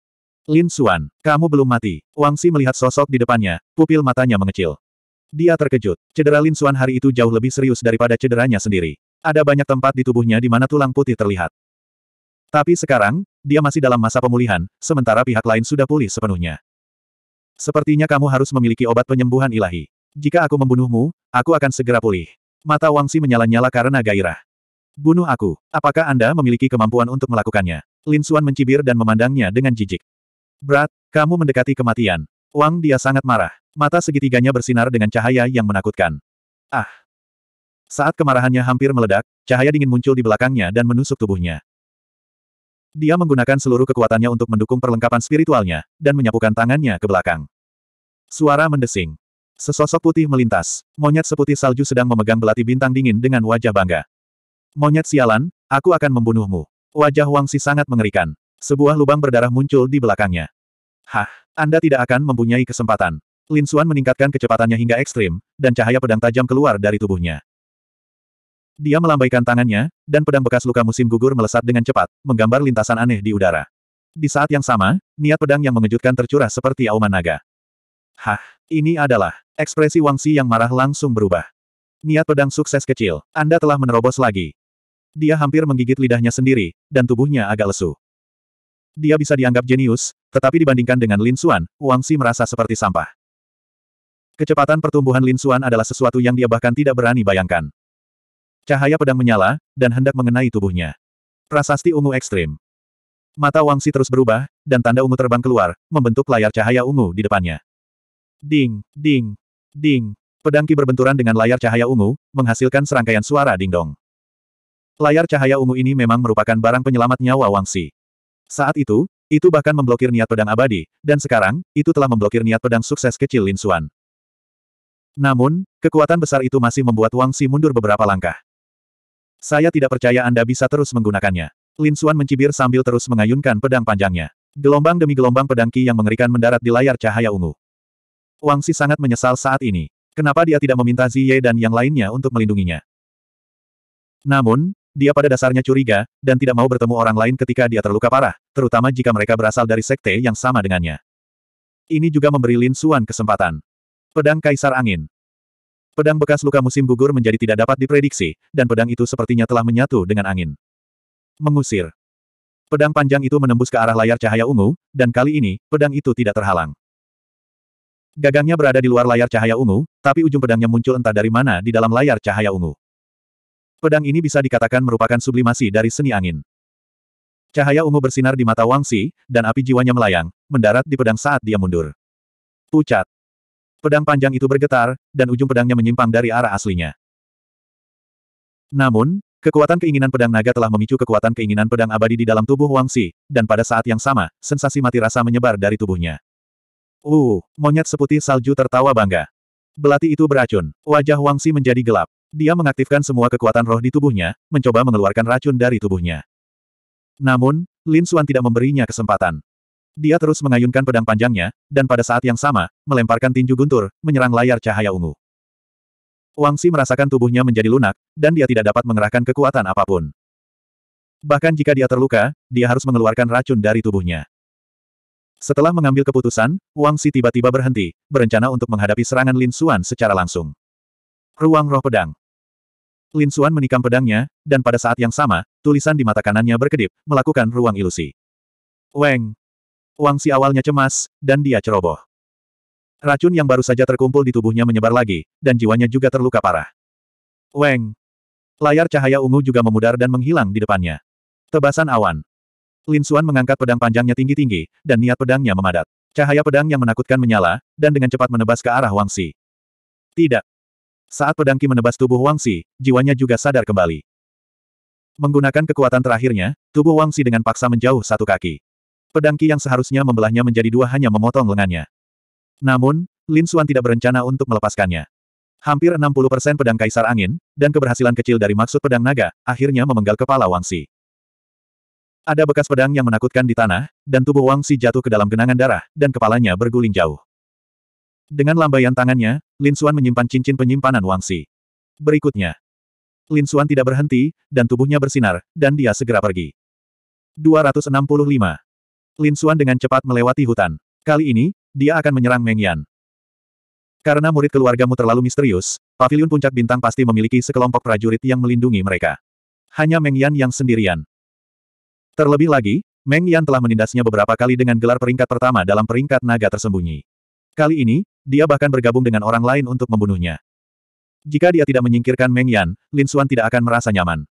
Lin Xuan, kamu belum mati. Wang Si melihat sosok di depannya, pupil matanya mengecil. Dia terkejut. Cedera Lin Xuan hari itu jauh lebih serius daripada cederanya sendiri. Ada banyak tempat di tubuhnya di mana tulang putih terlihat. Tapi sekarang, dia masih dalam masa pemulihan, sementara pihak lain sudah pulih sepenuhnya. Sepertinya kamu harus memiliki obat penyembuhan ilahi. Jika aku membunuhmu, aku akan segera pulih. Mata Wang Si menyala-nyala karena gairah. Bunuh aku. Apakah Anda memiliki kemampuan untuk melakukannya? Lin Xuan mencibir dan memandangnya dengan jijik. Berat, kamu mendekati kematian. Wang dia sangat marah. Mata segitiganya bersinar dengan cahaya yang menakutkan. Ah, saat kemarahannya hampir meledak, cahaya dingin muncul di belakangnya dan menusuk tubuhnya. Dia menggunakan seluruh kekuatannya untuk mendukung perlengkapan spiritualnya, dan menyapukan tangannya ke belakang. Suara mendesing. Sesosok putih melintas. Monyet seputih salju sedang memegang belati bintang dingin dengan wajah bangga. Monyet sialan, aku akan membunuhmu. Wajah Si sangat mengerikan. Sebuah lubang berdarah muncul di belakangnya. Hah, Anda tidak akan mempunyai kesempatan. Lin Xuan meningkatkan kecepatannya hingga ekstrim, dan cahaya pedang tajam keluar dari tubuhnya. Dia melambaikan tangannya, dan pedang bekas luka musim gugur melesat dengan cepat, menggambar lintasan aneh di udara. Di saat yang sama, niat pedang yang mengejutkan tercurah seperti auman naga. Hah, ini adalah ekspresi Wang Wangsi yang marah langsung berubah. Niat pedang sukses kecil, Anda telah menerobos lagi. Dia hampir menggigit lidahnya sendiri, dan tubuhnya agak lesu. Dia bisa dianggap jenius, tetapi dibandingkan dengan Lin Xuan, Wangsi merasa seperti sampah. Kecepatan pertumbuhan Lin Xuan adalah sesuatu yang dia bahkan tidak berani bayangkan. Cahaya pedang menyala, dan hendak mengenai tubuhnya. Prasasti ungu ekstrim. Mata Wangsi terus berubah, dan tanda ungu terbang keluar, membentuk layar cahaya ungu di depannya. Ding, ding, ding. Pedangki berbenturan dengan layar cahaya ungu, menghasilkan serangkaian suara dingdong. Layar cahaya ungu ini memang merupakan barang penyelamat nyawa Wangsi. Saat itu, itu bahkan memblokir niat pedang abadi, dan sekarang, itu telah memblokir niat pedang sukses kecil Lin Xuan. Namun, kekuatan besar itu masih membuat Wangsi mundur beberapa langkah. Saya tidak percaya Anda bisa terus menggunakannya. Lin Suan mencibir sambil terus mengayunkan pedang panjangnya. Gelombang demi gelombang pedang Qi yang mengerikan mendarat di layar cahaya ungu. Wang Si sangat menyesal saat ini. Kenapa dia tidak meminta Ziye dan yang lainnya untuk melindunginya? Namun, dia pada dasarnya curiga, dan tidak mau bertemu orang lain ketika dia terluka parah, terutama jika mereka berasal dari sekte yang sama dengannya. Ini juga memberi Lin Suan kesempatan. Pedang Kaisar Angin. Pedang bekas luka musim gugur menjadi tidak dapat diprediksi, dan pedang itu sepertinya telah menyatu dengan angin. Mengusir. Pedang panjang itu menembus ke arah layar cahaya ungu, dan kali ini, pedang itu tidak terhalang. Gagangnya berada di luar layar cahaya ungu, tapi ujung pedangnya muncul entah dari mana di dalam layar cahaya ungu. Pedang ini bisa dikatakan merupakan sublimasi dari seni angin. Cahaya ungu bersinar di mata Wangsi, dan api jiwanya melayang, mendarat di pedang saat dia mundur. Pucat. Pedang panjang itu bergetar, dan ujung pedangnya menyimpang dari arah aslinya. Namun, kekuatan keinginan pedang naga telah memicu kekuatan keinginan pedang abadi di dalam tubuh Wang Si, dan pada saat yang sama, sensasi mati rasa menyebar dari tubuhnya. Uh, monyet seputih salju tertawa bangga. Belati itu beracun. Wajah Wang Si menjadi gelap. Dia mengaktifkan semua kekuatan roh di tubuhnya, mencoba mengeluarkan racun dari tubuhnya. Namun, Lin Suan tidak memberinya kesempatan. Dia terus mengayunkan pedang panjangnya, dan pada saat yang sama, melemparkan tinju guntur, menyerang layar cahaya ungu. Wang Si merasakan tubuhnya menjadi lunak, dan dia tidak dapat mengerahkan kekuatan apapun. Bahkan jika dia terluka, dia harus mengeluarkan racun dari tubuhnya. Setelah mengambil keputusan, Wang Si tiba-tiba berhenti, berencana untuk menghadapi serangan Lin Xuan secara langsung. Ruang Roh Pedang Lin Xuan menikam pedangnya, dan pada saat yang sama, tulisan di mata kanannya berkedip, melakukan ruang ilusi. Weng, Wang Si awalnya cemas, dan dia ceroboh. Racun yang baru saja terkumpul di tubuhnya menyebar lagi, dan jiwanya juga terluka parah. Weng! Layar cahaya ungu juga memudar dan menghilang di depannya. Tebasan awan. Lin Xuan mengangkat pedang panjangnya tinggi-tinggi, dan niat pedangnya memadat. Cahaya pedang yang menakutkan menyala, dan dengan cepat menebas ke arah Wang Si. Tidak. Saat pedang Ki menebas tubuh Wang Si, jiwanya juga sadar kembali. Menggunakan kekuatan terakhirnya, tubuh Wang Si dengan paksa menjauh satu kaki pedang Ki yang seharusnya membelahnya menjadi dua hanya memotong lengannya. Namun, Lin Xuan tidak berencana untuk melepaskannya. Hampir 60% pedang Kaisar Angin, dan keberhasilan kecil dari maksud pedang naga, akhirnya memenggal kepala Wang Si. Ada bekas pedang yang menakutkan di tanah, dan tubuh Wang Si jatuh ke dalam genangan darah, dan kepalanya berguling jauh. Dengan lambaian tangannya, Lin Xuan menyimpan cincin penyimpanan Wang Si. Berikutnya, Lin Xuan tidak berhenti, dan tubuhnya bersinar, dan dia segera pergi. 265. Lin Xuan dengan cepat melewati hutan. Kali ini, dia akan menyerang Meng Yan. Karena murid keluargamu terlalu misterius, Pavilion Puncak Bintang pasti memiliki sekelompok prajurit yang melindungi mereka. Hanya Meng Yan yang sendirian. Terlebih lagi, Meng Yan telah menindasnya beberapa kali dengan gelar peringkat pertama dalam peringkat naga tersembunyi. Kali ini, dia bahkan bergabung dengan orang lain untuk membunuhnya. Jika dia tidak menyingkirkan Meng Yan, Lin Xuan tidak akan merasa nyaman.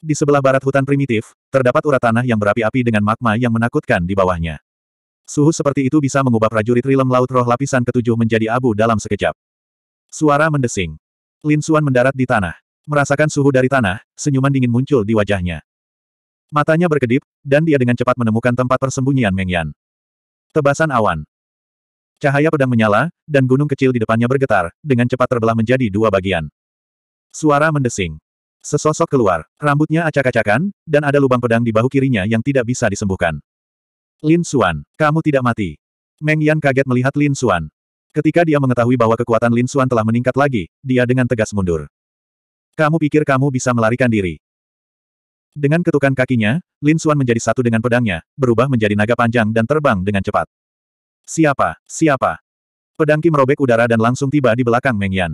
Di sebelah barat hutan primitif, terdapat urat tanah yang berapi-api dengan magma yang menakutkan di bawahnya. Suhu seperti itu bisa mengubah prajurit rilem laut roh lapisan ketujuh menjadi abu dalam sekejap. Suara mendesing. Lin Suan mendarat di tanah. Merasakan suhu dari tanah, senyuman dingin muncul di wajahnya. Matanya berkedip, dan dia dengan cepat menemukan tempat persembunyian Meng Yan. Tebasan awan. Cahaya pedang menyala, dan gunung kecil di depannya bergetar, dengan cepat terbelah menjadi dua bagian. Suara mendesing. Sesosok keluar, rambutnya acak-acakan, dan ada lubang pedang di bahu kirinya yang tidak bisa disembuhkan. Lin Xuan, kamu tidak mati. Meng Yan kaget melihat Lin Xuan. Ketika dia mengetahui bahwa kekuatan Lin Xuan telah meningkat lagi, dia dengan tegas mundur. Kamu pikir kamu bisa melarikan diri? Dengan ketukan kakinya, Lin Xuan menjadi satu dengan pedangnya, berubah menjadi naga panjang dan terbang dengan cepat. Siapa? Siapa? Pedang Ki merobek udara dan langsung tiba di belakang Meng Yan.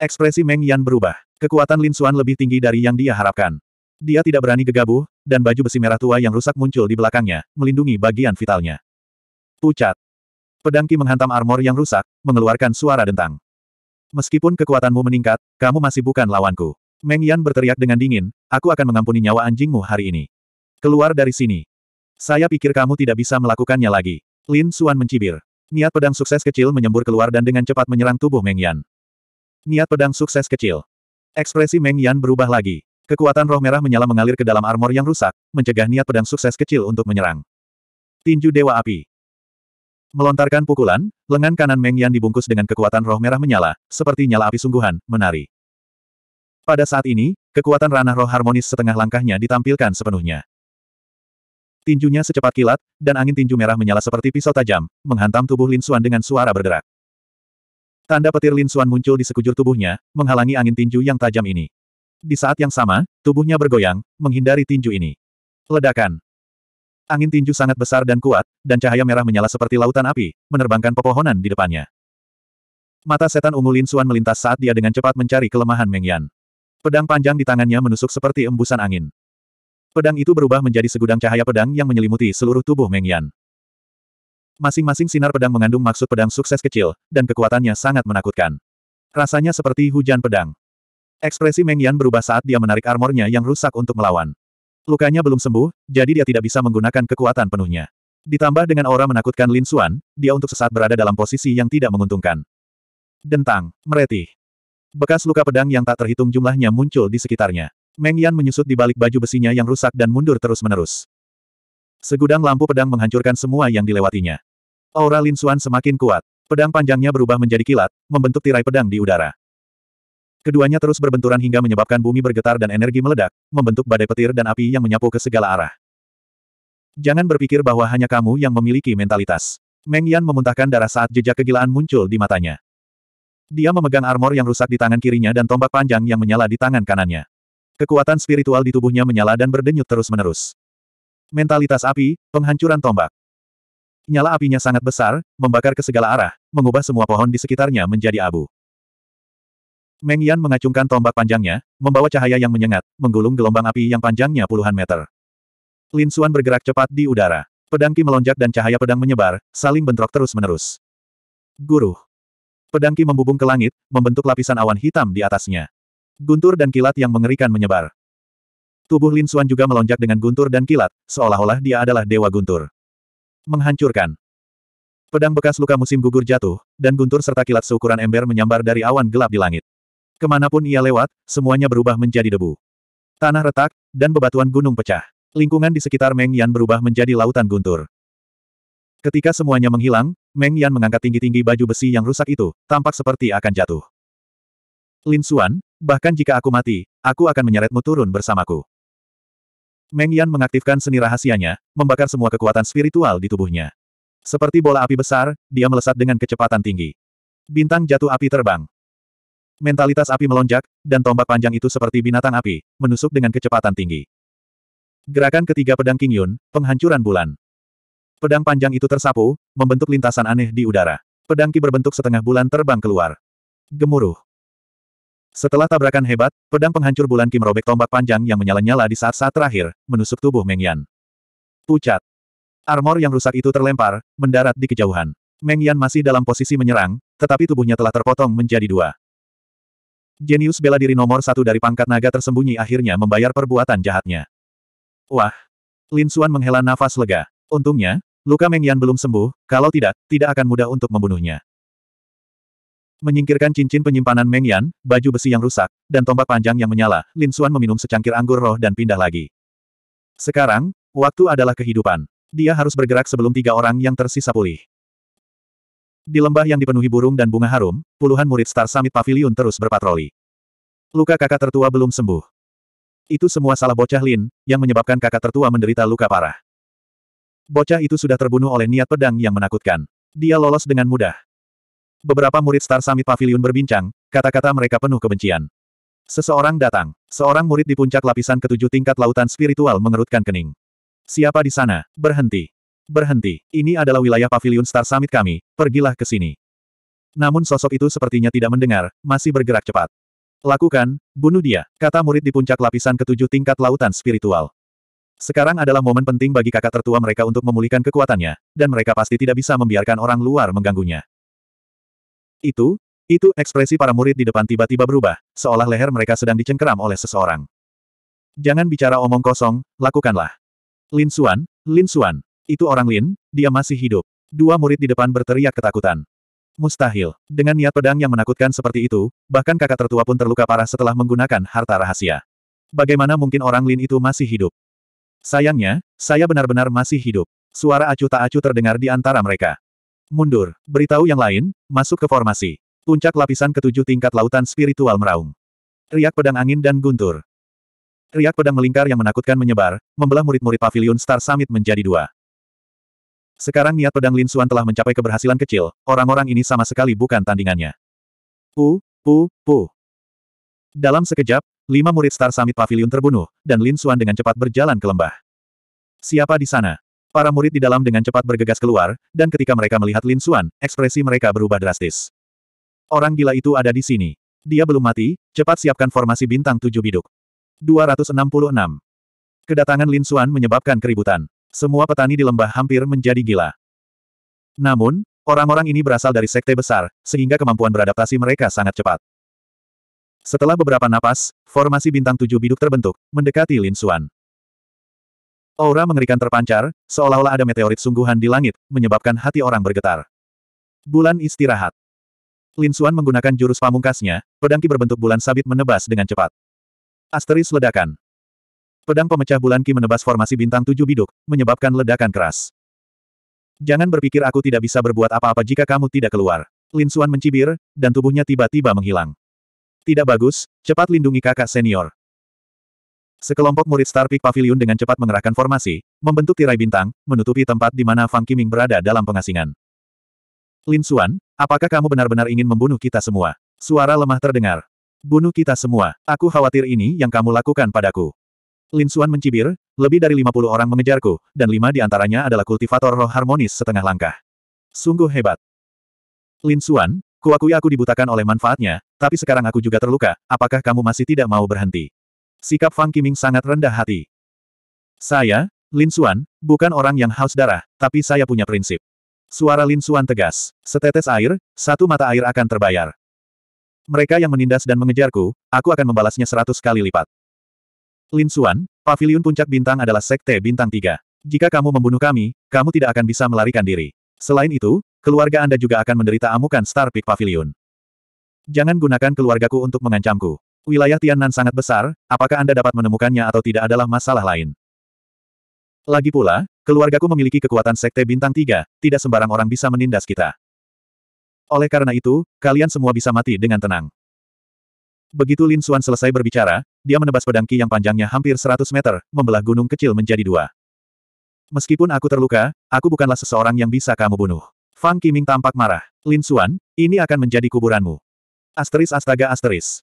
Ekspresi Meng Yan berubah. Kekuatan Lin Xuan lebih tinggi dari yang dia harapkan. Dia tidak berani gegabah, dan baju besi merah tua yang rusak muncul di belakangnya, melindungi bagian vitalnya. Pucat. Pedang Ki menghantam armor yang rusak, mengeluarkan suara dentang. Meskipun kekuatanmu meningkat, kamu masih bukan lawanku. Meng Yan berteriak dengan dingin, aku akan mengampuni nyawa anjingmu hari ini. Keluar dari sini. Saya pikir kamu tidak bisa melakukannya lagi. Lin Xuan mencibir. Niat pedang sukses kecil menyembur keluar dan dengan cepat menyerang tubuh Meng Yan. Niat pedang sukses kecil. Ekspresi Meng Yan berubah lagi. Kekuatan roh merah menyala mengalir ke dalam armor yang rusak, mencegah niat pedang sukses kecil untuk menyerang. Tinju Dewa Api. Melontarkan pukulan, lengan kanan Meng Yan dibungkus dengan kekuatan roh merah menyala, seperti nyala api sungguhan, menari. Pada saat ini, kekuatan ranah roh harmonis setengah langkahnya ditampilkan sepenuhnya. Tinjunya secepat kilat, dan angin tinju merah menyala seperti pisau tajam, menghantam tubuh Lin Suan dengan suara berderak. Tanda petir Lin Xuan muncul di sekujur tubuhnya, menghalangi angin tinju yang tajam ini. Di saat yang sama, tubuhnya bergoyang, menghindari tinju ini. Ledakan. Angin tinju sangat besar dan kuat, dan cahaya merah menyala seperti lautan api, menerbangkan pepohonan di depannya. Mata setan ungu Lin Xuan melintas saat dia dengan cepat mencari kelemahan Meng Yan. Pedang panjang di tangannya menusuk seperti embusan angin. Pedang itu berubah menjadi segudang cahaya pedang yang menyelimuti seluruh tubuh Meng Yan. Masing-masing sinar pedang mengandung maksud pedang sukses kecil, dan kekuatannya sangat menakutkan. Rasanya seperti hujan pedang. Ekspresi Meng Yan berubah saat dia menarik armornya yang rusak untuk melawan. Lukanya belum sembuh, jadi dia tidak bisa menggunakan kekuatan penuhnya. Ditambah dengan aura menakutkan Lin Xuan, dia untuk sesaat berada dalam posisi yang tidak menguntungkan. Dentang, meretih. Bekas luka pedang yang tak terhitung jumlahnya muncul di sekitarnya. Meng Yan menyusut di balik baju besinya yang rusak dan mundur terus-menerus. Segudang lampu pedang menghancurkan semua yang dilewatinya. Aura Lin Xuan semakin kuat. Pedang panjangnya berubah menjadi kilat, membentuk tirai pedang di udara. Keduanya terus berbenturan hingga menyebabkan bumi bergetar dan energi meledak, membentuk badai petir dan api yang menyapu ke segala arah. Jangan berpikir bahwa hanya kamu yang memiliki mentalitas. Meng Yan memuntahkan darah saat jejak kegilaan muncul di matanya. Dia memegang armor yang rusak di tangan kirinya dan tombak panjang yang menyala di tangan kanannya. Kekuatan spiritual di tubuhnya menyala dan berdenyut terus-menerus. Mentalitas api, penghancuran tombak nyala apinya sangat besar, membakar ke segala arah, mengubah semua pohon di sekitarnya menjadi abu. Meng Yan mengacungkan tombak panjangnya, membawa cahaya yang menyengat, menggulung gelombang api yang panjangnya puluhan meter. Lin Xuan bergerak cepat di udara. pedangki melonjak dan cahaya pedang menyebar, saling bentrok terus-menerus. Guru. Pedangki membubung ke langit, membentuk lapisan awan hitam di atasnya. Guntur dan kilat yang mengerikan menyebar. Tubuh Lin Xuan juga melonjak dengan guntur dan kilat, seolah-olah dia adalah dewa guntur. Menghancurkan. Pedang bekas luka musim gugur jatuh, dan guntur serta kilat seukuran ember menyambar dari awan gelap di langit. Kemanapun ia lewat, semuanya berubah menjadi debu. Tanah retak, dan bebatuan gunung pecah. Lingkungan di sekitar Meng Yan berubah menjadi lautan guntur. Ketika semuanya menghilang, Meng Yan mengangkat tinggi-tinggi baju besi yang rusak itu, tampak seperti akan jatuh. Lin Xuan, bahkan jika aku mati, aku akan menyeretmu turun bersamaku. Meng Yan mengaktifkan seni rahasianya, membakar semua kekuatan spiritual di tubuhnya. Seperti bola api besar, dia melesat dengan kecepatan tinggi. Bintang jatuh api terbang. Mentalitas api melonjak, dan tombak panjang itu seperti binatang api, menusuk dengan kecepatan tinggi. Gerakan ketiga pedang King Yun, penghancuran bulan. Pedang panjang itu tersapu, membentuk lintasan aneh di udara. Pedang Ki berbentuk setengah bulan terbang keluar. Gemuruh. Setelah tabrakan hebat, pedang penghancur bulan Kim robek tombak panjang yang menyala-nyala di saat-saat terakhir, menusuk tubuh Meng Yan. Pucat. Armor yang rusak itu terlempar, mendarat di kejauhan. Meng Yan masih dalam posisi menyerang, tetapi tubuhnya telah terpotong menjadi dua. Jenius bela diri nomor satu dari pangkat naga tersembunyi akhirnya membayar perbuatan jahatnya. Wah! Lin Xuan menghela nafas lega. Untungnya, luka Meng Yan belum sembuh, kalau tidak, tidak akan mudah untuk membunuhnya. Menyingkirkan cincin penyimpanan Meng Yan, baju besi yang rusak, dan tombak panjang yang menyala, Lin Xuan meminum secangkir anggur roh dan pindah lagi. Sekarang, waktu adalah kehidupan. Dia harus bergerak sebelum tiga orang yang tersisa pulih. Di lembah yang dipenuhi burung dan bunga harum, puluhan murid Star Summit Pavilion terus berpatroli. Luka kakak tertua belum sembuh. Itu semua salah bocah Lin, yang menyebabkan kakak tertua menderita luka parah. Bocah itu sudah terbunuh oleh niat pedang yang menakutkan. Dia lolos dengan mudah. Beberapa murid Star Summit Pavilion berbincang, kata-kata mereka penuh kebencian. Seseorang datang. Seorang murid di puncak lapisan ketujuh tingkat lautan spiritual mengerutkan kening. Siapa di sana? Berhenti. Berhenti. Ini adalah wilayah Pavilion Star Summit kami, pergilah ke sini. Namun sosok itu sepertinya tidak mendengar, masih bergerak cepat. Lakukan, bunuh dia, kata murid di puncak lapisan ketujuh tingkat lautan spiritual. Sekarang adalah momen penting bagi kakak tertua mereka untuk memulihkan kekuatannya, dan mereka pasti tidak bisa membiarkan orang luar mengganggunya. Itu, itu ekspresi para murid di depan tiba-tiba berubah, seolah leher mereka sedang dicengkeram oleh seseorang. Jangan bicara omong kosong, lakukanlah. Lin Suan, Lin Suan, itu orang Lin, dia masih hidup. Dua murid di depan berteriak ketakutan. Mustahil, dengan niat pedang yang menakutkan seperti itu, bahkan kakak tertua pun terluka parah setelah menggunakan harta rahasia. Bagaimana mungkin orang Lin itu masih hidup? Sayangnya, saya benar-benar masih hidup. Suara acuh tak acuh terdengar di antara mereka. Mundur. Beritahu yang lain, masuk ke formasi. Puncak lapisan ketujuh tingkat lautan spiritual meraung. Riak pedang angin dan guntur. Riak pedang melingkar yang menakutkan menyebar, membelah murid-murid pavilion Star Summit menjadi dua. Sekarang niat pedang Lin Xuan telah mencapai keberhasilan kecil, orang-orang ini sama sekali bukan tandingannya. Pu, pu, pu. Dalam sekejap, lima murid Star Summit Pavilion terbunuh, dan Lin Xuan dengan cepat berjalan ke lembah. Siapa di sana? Para murid di dalam dengan cepat bergegas keluar, dan ketika mereka melihat Lin Xuan, ekspresi mereka berubah drastis. Orang gila itu ada di sini. Dia belum mati, cepat siapkan formasi bintang tujuh biduk. 266. Kedatangan Lin Xuan menyebabkan keributan. Semua petani di lembah hampir menjadi gila. Namun, orang-orang ini berasal dari sekte besar, sehingga kemampuan beradaptasi mereka sangat cepat. Setelah beberapa napas, formasi bintang tujuh biduk terbentuk, mendekati Lin Xuan. Aura mengerikan terpancar, seolah-olah ada meteorit sungguhan di langit, menyebabkan hati orang bergetar. Bulan istirahat. Lin Xuan menggunakan jurus pamungkasnya, pedangki berbentuk bulan sabit menebas dengan cepat. Asteris ledakan. Pedang pemecah bulan ki menebas formasi bintang tujuh biduk, menyebabkan ledakan keras. Jangan berpikir aku tidak bisa berbuat apa-apa jika kamu tidak keluar. Lin Xuan mencibir, dan tubuhnya tiba-tiba menghilang. Tidak bagus, cepat lindungi kakak senior. Sekelompok murid Star Peak Pavilion dengan cepat mengerahkan formasi, membentuk tirai bintang, menutupi tempat di mana Fang Qiming berada dalam pengasingan. Lin Xuan, apakah kamu benar-benar ingin membunuh kita semua? Suara lemah terdengar. Bunuh kita semua, aku khawatir ini yang kamu lakukan padaku. Lin Xuan mencibir, lebih dari 50 orang mengejarku, dan lima di antaranya adalah kultivator roh harmonis setengah langkah. Sungguh hebat. Lin Xuan, kuakui aku dibutakan oleh manfaatnya, tapi sekarang aku juga terluka, apakah kamu masih tidak mau berhenti? Sikap Fang Kiming sangat rendah hati. Saya, Lin Xuan, bukan orang yang haus darah, tapi saya punya prinsip. Suara Lin Xuan tegas. Setetes air, satu mata air akan terbayar. Mereka yang menindas dan mengejarku, aku akan membalasnya seratus kali lipat. Lin Xuan, Paviliun Puncak Bintang adalah sekte bintang tiga. Jika kamu membunuh kami, kamu tidak akan bisa melarikan diri. Selain itu, keluarga Anda juga akan menderita amukan Star Peak Pavilion. Jangan gunakan keluargaku untuk mengancamku. Wilayah Tiannan sangat besar, apakah Anda dapat menemukannya atau tidak adalah masalah lain. Lagi pula, keluargaku memiliki kekuatan sekte bintang tiga, tidak sembarang orang bisa menindas kita. Oleh karena itu, kalian semua bisa mati dengan tenang. Begitu Lin Xuan selesai berbicara, dia menebas pedang Qi yang panjangnya hampir 100 meter, membelah gunung kecil menjadi dua. Meskipun aku terluka, aku bukanlah seseorang yang bisa kamu bunuh. Fang Qiming tampak marah. Lin Xuan, ini akan menjadi kuburanmu. Asteris astaga asteris.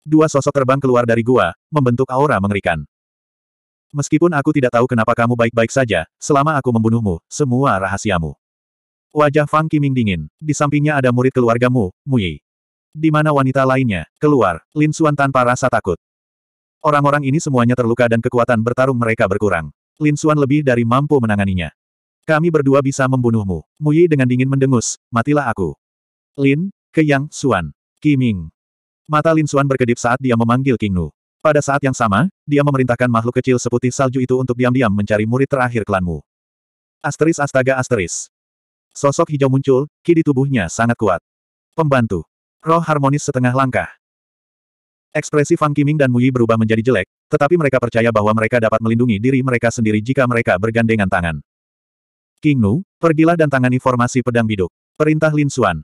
Dua sosok terbang keluar dari gua, membentuk aura mengerikan. Meskipun aku tidak tahu kenapa kamu baik-baik saja, selama aku membunuhmu, semua rahasiamu. Wajah Fang Kiming dingin. Di sampingnya ada murid keluargamu, Muyi. Di mana wanita lainnya, keluar, Lin Xuan tanpa rasa takut. Orang-orang ini semuanya terluka dan kekuatan bertarung mereka berkurang. Lin Xuan lebih dari mampu menanganinya. Kami berdua bisa membunuhmu. Muyi dengan dingin mendengus, matilah aku. Lin, Ke Yang, Xuan. Kiming. Mata Lin Xuan berkedip saat dia memanggil King Nu. Pada saat yang sama, dia memerintahkan makhluk kecil seputih salju itu untuk diam-diam mencari murid terakhir klanmu. Asteris astaga asteris. Sosok hijau muncul, ki di tubuhnya sangat kuat. Pembantu. Roh harmonis setengah langkah. Ekspresi Fang Qiming dan Muyi berubah menjadi jelek, tetapi mereka percaya bahwa mereka dapat melindungi diri mereka sendiri jika mereka bergandengan tangan. King Nu, pergilah dan tangani formasi pedang biduk. Perintah Lin Xuan.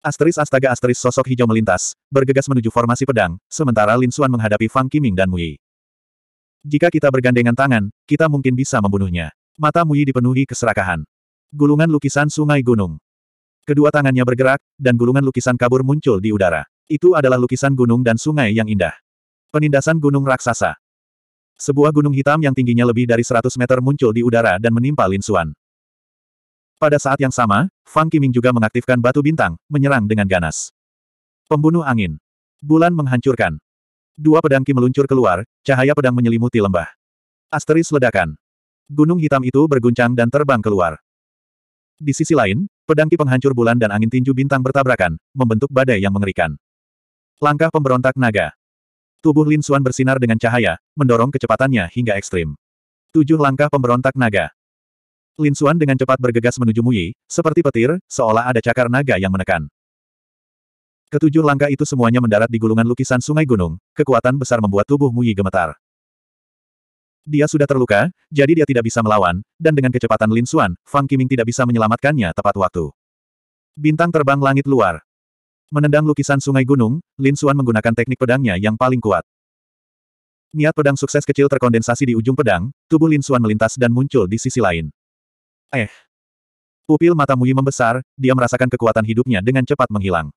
Asteris astaga asteris sosok hijau melintas, bergegas menuju formasi pedang, sementara Lin Xuan menghadapi Fang Qiming dan Mui. Jika kita bergandengan tangan, kita mungkin bisa membunuhnya. Mata Mui dipenuhi keserakahan. Gulungan lukisan sungai gunung. Kedua tangannya bergerak, dan gulungan lukisan kabur muncul di udara. Itu adalah lukisan gunung dan sungai yang indah. Penindasan gunung raksasa. Sebuah gunung hitam yang tingginya lebih dari 100 meter muncul di udara dan menimpa Lin Xuan. Pada saat yang sama, Fang Qiming juga mengaktifkan batu bintang, menyerang dengan ganas. Pembunuh angin. Bulan menghancurkan. Dua pedang Qi meluncur keluar, cahaya pedang menyelimuti lembah. Asteris ledakan. Gunung hitam itu berguncang dan terbang keluar. Di sisi lain, pedang Qi penghancur bulan dan angin tinju bintang bertabrakan, membentuk badai yang mengerikan. Langkah pemberontak naga. Tubuh Lin Xuan bersinar dengan cahaya, mendorong kecepatannya hingga ekstrim. Tujuh langkah pemberontak naga. Lin Xuan dengan cepat bergegas menuju Yi, seperti petir, seolah ada cakar naga yang menekan. Ketujuh langkah itu semuanya mendarat di gulungan lukisan sungai gunung, kekuatan besar membuat tubuh Yi gemetar. Dia sudah terluka, jadi dia tidak bisa melawan, dan dengan kecepatan Lin Xuan, Fang Qiming tidak bisa menyelamatkannya tepat waktu. Bintang terbang langit luar. Menendang lukisan sungai gunung, Lin Xuan menggunakan teknik pedangnya yang paling kuat. Niat pedang sukses kecil terkondensasi di ujung pedang, tubuh Lin Xuan melintas dan muncul di sisi lain. Eh. Pupil mata Mui membesar, dia merasakan kekuatan hidupnya dengan cepat menghilang.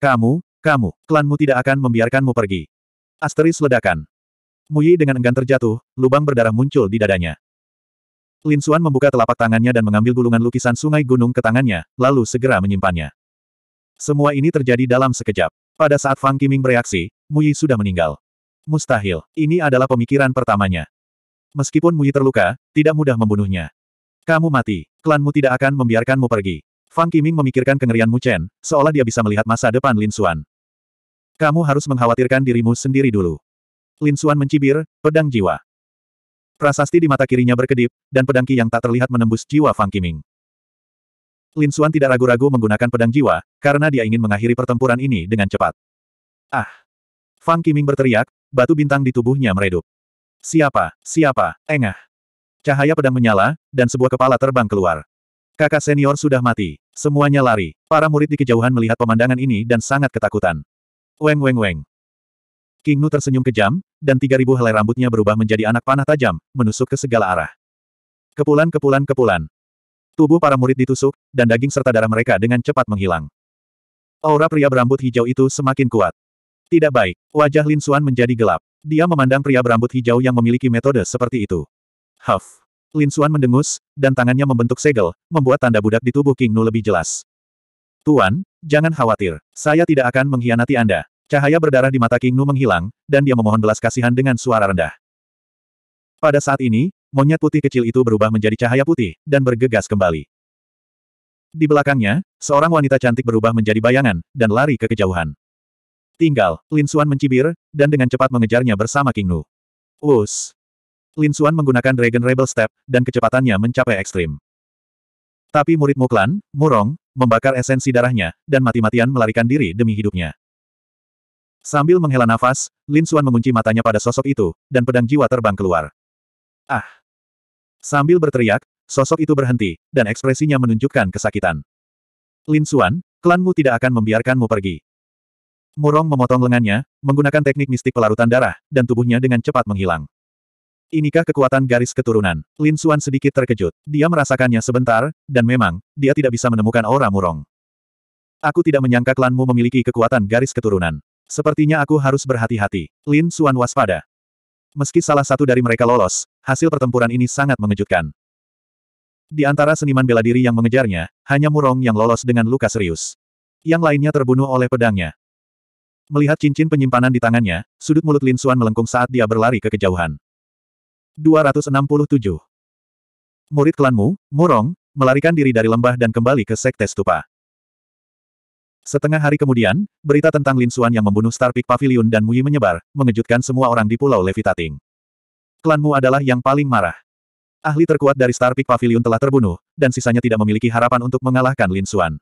Kamu, kamu, klanmu tidak akan membiarkanmu pergi. Asteris ledakan. Mui dengan enggan terjatuh, lubang berdarah muncul di dadanya. Lin Xuan membuka telapak tangannya dan mengambil gulungan lukisan sungai gunung ke tangannya, lalu segera menyimpannya. Semua ini terjadi dalam sekejap. Pada saat Fang Kiming bereaksi, Mui sudah meninggal. Mustahil, ini adalah pemikiran pertamanya. Meskipun Mui terluka, tidak mudah membunuhnya. Kamu mati. Klanmu tidak akan membiarkanmu pergi. Fang Qiming memikirkan kengerian Mu Chen, seolah dia bisa melihat masa depan Lin Xuan. Kamu harus mengkhawatirkan dirimu sendiri dulu. Lin Xuan mencibir, pedang jiwa. Prasasti di mata kirinya berkedip, dan pedang Qi yang tak terlihat menembus jiwa Fang Qiming. Lin Xuan tidak ragu-ragu menggunakan pedang jiwa, karena dia ingin mengakhiri pertempuran ini dengan cepat. Ah! Fang Qiming berteriak, batu bintang di tubuhnya meredup. Siapa, siapa, engah. Cahaya pedang menyala, dan sebuah kepala terbang keluar. Kakak senior sudah mati. Semuanya lari. Para murid di kejauhan melihat pemandangan ini dan sangat ketakutan. Weng weng weng. King Nu tersenyum kejam, dan 3000 helai rambutnya berubah menjadi anak panah tajam, menusuk ke segala arah. Kepulan kepulan kepulan. Tubuh para murid ditusuk, dan daging serta darah mereka dengan cepat menghilang. Aura pria berambut hijau itu semakin kuat. Tidak baik, wajah Lin Xuan menjadi gelap. Dia memandang pria berambut hijau yang memiliki metode seperti itu. Huff. Lin Xuan mendengus, dan tangannya membentuk segel, membuat tanda budak di tubuh King Nu lebih jelas. Tuan, jangan khawatir. Saya tidak akan mengkhianati Anda. Cahaya berdarah di mata King Nu menghilang, dan dia memohon belas kasihan dengan suara rendah. Pada saat ini, monyet putih kecil itu berubah menjadi cahaya putih, dan bergegas kembali. Di belakangnya, seorang wanita cantik berubah menjadi bayangan, dan lari ke kejauhan. Tinggal, Lin Xuan mencibir, dan dengan cepat mengejarnya bersama King Nu. Us. Lin Xuan menggunakan Dragon Rebel Step, dan kecepatannya mencapai ekstrim. Tapi murid Muklan, Murong, membakar esensi darahnya, dan mati-matian melarikan diri demi hidupnya. Sambil menghela nafas, Lin Xuan mengunci matanya pada sosok itu, dan pedang jiwa terbang keluar. Ah! Sambil berteriak, sosok itu berhenti, dan ekspresinya menunjukkan kesakitan. Lin Xuan, klanmu tidak akan membiarkanmu pergi. Murong memotong lengannya, menggunakan teknik mistik pelarutan darah, dan tubuhnya dengan cepat menghilang. Inikah kekuatan garis keturunan? Lin Xuan sedikit terkejut. Dia merasakannya sebentar, dan memang, dia tidak bisa menemukan aura murong. Aku tidak menyangka klanmu memiliki kekuatan garis keturunan. Sepertinya aku harus berhati-hati. Lin Xuan waspada. Meski salah satu dari mereka lolos, hasil pertempuran ini sangat mengejutkan. Di antara seniman bela diri yang mengejarnya, hanya Murong yang lolos dengan luka serius. Yang lainnya terbunuh oleh pedangnya. Melihat cincin penyimpanan di tangannya, sudut mulut Lin Xuan melengkung saat dia berlari ke kejauhan. 267. Murid klanmu, Murong, melarikan diri dari lembah dan kembali ke Sekte Stupa. Setengah hari kemudian, berita tentang Lin Xuan yang membunuh Star Peak Pavilion dan Mui menyebar, mengejutkan semua orang di Pulau Levitating. Klanmu adalah yang paling marah. Ahli terkuat dari Star Peak Pavilion telah terbunuh, dan sisanya tidak memiliki harapan untuk mengalahkan Lin Xuan.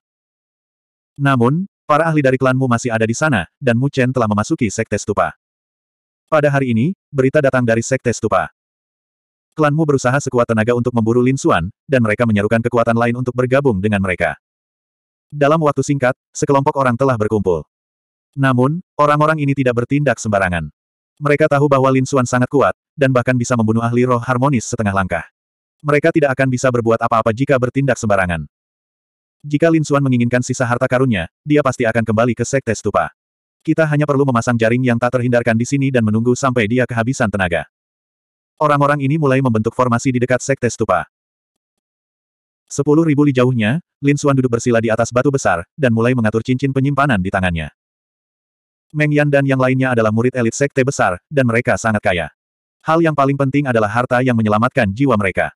Namun, para ahli dari klanmu masih ada di sana, dan Mu Chen telah memasuki Sekte Stupa. Pada hari ini, berita datang dari Sekte Stupa. Klanmu berusaha sekuat tenaga untuk memburu Lin Xuan, dan mereka menyerukan kekuatan lain untuk bergabung dengan mereka. Dalam waktu singkat, sekelompok orang telah berkumpul. Namun, orang-orang ini tidak bertindak sembarangan. Mereka tahu bahwa Lin Xuan sangat kuat, dan bahkan bisa membunuh ahli roh harmonis setengah langkah. Mereka tidak akan bisa berbuat apa-apa jika bertindak sembarangan. Jika Lin Xuan menginginkan sisa harta karunnya, dia pasti akan kembali ke Sekte Stupa. Kita hanya perlu memasang jaring yang tak terhindarkan di sini dan menunggu sampai dia kehabisan tenaga. Orang-orang ini mulai membentuk formasi di dekat sekte stupa. Sepuluh ribu li jauhnya, Lin Xuan duduk bersila di atas batu besar, dan mulai mengatur cincin penyimpanan di tangannya. Meng Yan dan yang lainnya adalah murid elit sekte besar, dan mereka sangat kaya. Hal yang paling penting adalah harta yang menyelamatkan jiwa mereka.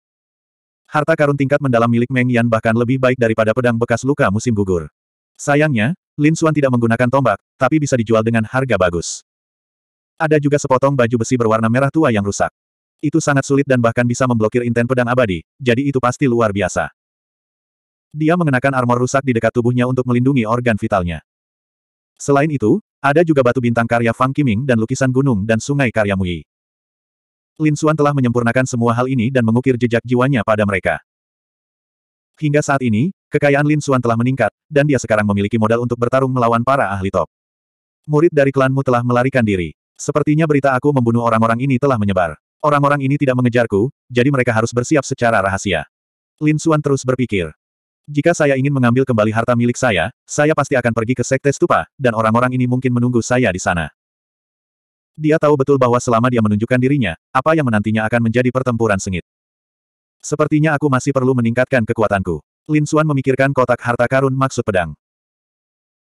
Harta karun tingkat mendalam milik Meng Yan bahkan lebih baik daripada pedang bekas luka musim gugur. Sayangnya, Lin Xuan tidak menggunakan tombak, tapi bisa dijual dengan harga bagus. Ada juga sepotong baju besi berwarna merah tua yang rusak. Itu sangat sulit dan bahkan bisa memblokir inten pedang abadi, jadi itu pasti luar biasa. Dia mengenakan armor rusak di dekat tubuhnya untuk melindungi organ vitalnya. Selain itu, ada juga batu bintang karya Fang Qiming dan lukisan gunung dan sungai karya Mui. Lin Xuan telah menyempurnakan semua hal ini dan mengukir jejak jiwanya pada mereka. Hingga saat ini, kekayaan Lin Xuan telah meningkat, dan dia sekarang memiliki modal untuk bertarung melawan para ahli top. Murid dari klanmu telah melarikan diri. Sepertinya berita aku membunuh orang-orang ini telah menyebar. Orang-orang ini tidak mengejarku, jadi mereka harus bersiap secara rahasia. Lin Xuan terus berpikir. Jika saya ingin mengambil kembali harta milik saya, saya pasti akan pergi ke Sekte Stupa, dan orang-orang ini mungkin menunggu saya di sana. Dia tahu betul bahwa selama dia menunjukkan dirinya, apa yang menantinya akan menjadi pertempuran sengit. Sepertinya aku masih perlu meningkatkan kekuatanku. Lin Xuan memikirkan kotak harta karun maksud pedang.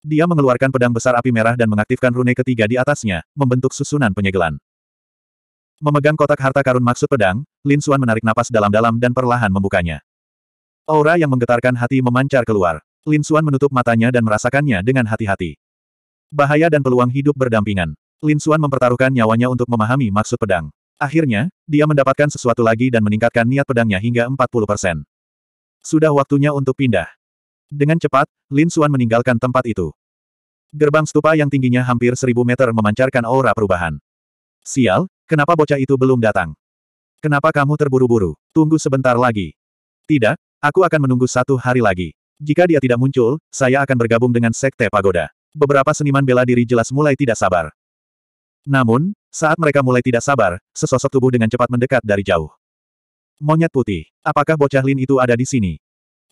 Dia mengeluarkan pedang besar api merah dan mengaktifkan rune ketiga di atasnya, membentuk susunan penyegelan. Memegang kotak harta karun maksud pedang, Lin Xuan menarik napas dalam-dalam dan perlahan membukanya. Aura yang menggetarkan hati memancar keluar. Lin Xuan menutup matanya dan merasakannya dengan hati-hati. Bahaya dan peluang hidup berdampingan. Lin Xuan mempertaruhkan nyawanya untuk memahami maksud pedang. Akhirnya, dia mendapatkan sesuatu lagi dan meningkatkan niat pedangnya hingga 40%. Sudah waktunya untuk pindah. Dengan cepat, Lin Xuan meninggalkan tempat itu. Gerbang stupa yang tingginya hampir seribu meter memancarkan aura perubahan. Sial, Kenapa bocah itu belum datang? Kenapa kamu terburu-buru? Tunggu sebentar lagi. Tidak, aku akan menunggu satu hari lagi. Jika dia tidak muncul, saya akan bergabung dengan Sekte Pagoda. Beberapa seniman bela diri jelas mulai tidak sabar. Namun, saat mereka mulai tidak sabar, sesosok tubuh dengan cepat mendekat dari jauh. Monyet putih. Apakah bocah Lin itu ada di sini?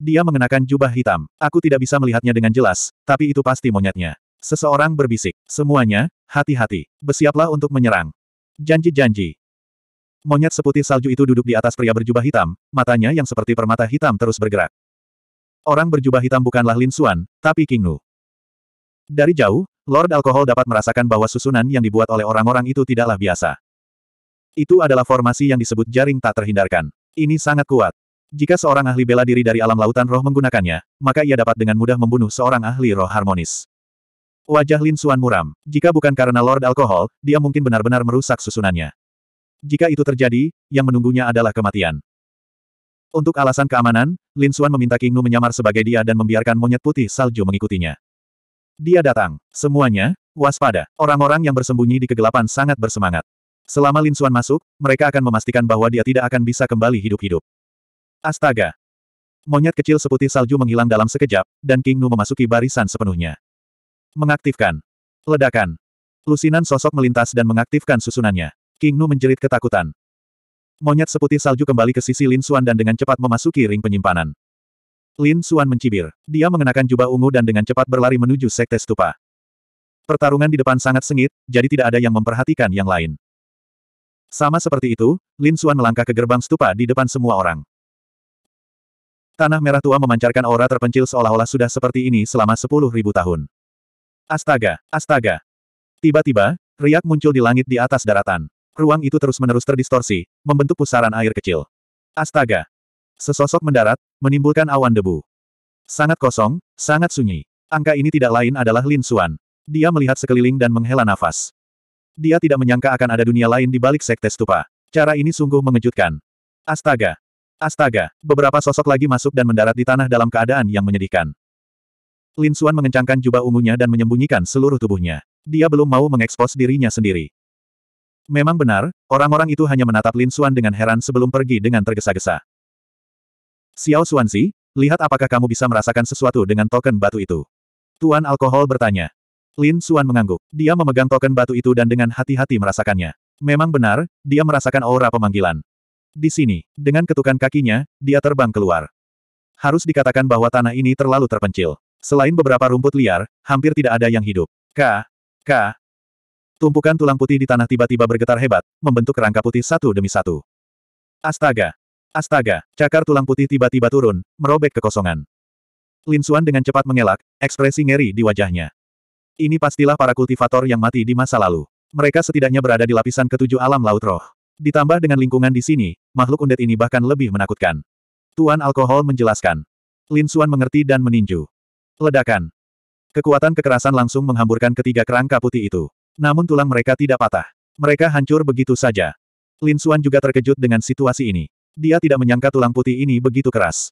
Dia mengenakan jubah hitam. Aku tidak bisa melihatnya dengan jelas, tapi itu pasti monyetnya. Seseorang berbisik. Semuanya, hati-hati. Bersiaplah untuk menyerang. Janji-janji. Monyet seputih salju itu duduk di atas pria berjubah hitam, matanya yang seperti permata hitam terus bergerak. Orang berjubah hitam bukanlah Lin Xuan, tapi King Nu. Dari jauh, Lord Alkohol dapat merasakan bahwa susunan yang dibuat oleh orang-orang itu tidaklah biasa. Itu adalah formasi yang disebut jaring tak terhindarkan. Ini sangat kuat. Jika seorang ahli bela diri dari alam lautan roh menggunakannya, maka ia dapat dengan mudah membunuh seorang ahli roh harmonis. Wajah Lin Suan muram. Jika bukan karena Lord Alkohol, dia mungkin benar-benar merusak susunannya. Jika itu terjadi, yang menunggunya adalah kematian. Untuk alasan keamanan, Lin Suan meminta King Nu menyamar sebagai dia dan membiarkan monyet putih salju mengikutinya. Dia datang. Semuanya, waspada. Orang-orang yang bersembunyi di kegelapan sangat bersemangat. Selama Lin Suan masuk, mereka akan memastikan bahwa dia tidak akan bisa kembali hidup-hidup. Astaga! Monyet kecil seputih salju menghilang dalam sekejap, dan King Nu memasuki barisan sepenuhnya. Mengaktifkan. Ledakan. Lusinan sosok melintas dan mengaktifkan susunannya. King Nu menjerit ketakutan. Monyet seputih salju kembali ke sisi Lin Xuan dan dengan cepat memasuki ring penyimpanan. Lin Xuan mencibir. Dia mengenakan jubah ungu dan dengan cepat berlari menuju sekte stupa. Pertarungan di depan sangat sengit, jadi tidak ada yang memperhatikan yang lain. Sama seperti itu, Lin Xuan melangkah ke gerbang stupa di depan semua orang. Tanah merah tua memancarkan aura terpencil seolah-olah sudah seperti ini selama sepuluh ribu tahun. Astaga, astaga. Tiba-tiba, riak muncul di langit di atas daratan. Ruang itu terus-menerus terdistorsi, membentuk pusaran air kecil. Astaga. Sesosok mendarat, menimbulkan awan debu. Sangat kosong, sangat sunyi. Angka ini tidak lain adalah Lin Xuan. Dia melihat sekeliling dan menghela nafas. Dia tidak menyangka akan ada dunia lain di balik sekte stupa. Cara ini sungguh mengejutkan. Astaga. Astaga, beberapa sosok lagi masuk dan mendarat di tanah dalam keadaan yang menyedihkan. Lin Xuan mengencangkan jubah ungunya dan menyembunyikan seluruh tubuhnya. Dia belum mau mengekspos dirinya sendiri. Memang benar, orang-orang itu hanya menatap Lin Xuan dengan heran sebelum pergi dengan tergesa-gesa. Xiao Xuanzi, lihat apakah kamu bisa merasakan sesuatu dengan token batu itu. Tuan Alkohol bertanya. Lin Xuan mengangguk. Dia memegang token batu itu dan dengan hati-hati merasakannya. Memang benar, dia merasakan aura pemanggilan. Di sini, dengan ketukan kakinya, dia terbang keluar. Harus dikatakan bahwa tanah ini terlalu terpencil. Selain beberapa rumput liar, hampir tidak ada yang hidup. K. K. Tumpukan tulang putih di tanah tiba-tiba bergetar hebat, membentuk kerangka putih satu demi satu. Astaga! Astaga! Cakar tulang putih tiba-tiba turun, merobek kekosongan. Lin Suan dengan cepat mengelak, ekspresi ngeri di wajahnya. Ini pastilah para kultivator yang mati di masa lalu. Mereka setidaknya berada di lapisan ketujuh alam laut roh. Ditambah dengan lingkungan di sini, makhluk undet ini bahkan lebih menakutkan. Tuan Alkohol menjelaskan. Lin Suan mengerti dan meninju. Ledakan. Kekuatan kekerasan langsung menghamburkan ketiga kerangka putih itu. Namun tulang mereka tidak patah. Mereka hancur begitu saja. Lin Xuan juga terkejut dengan situasi ini. Dia tidak menyangka tulang putih ini begitu keras.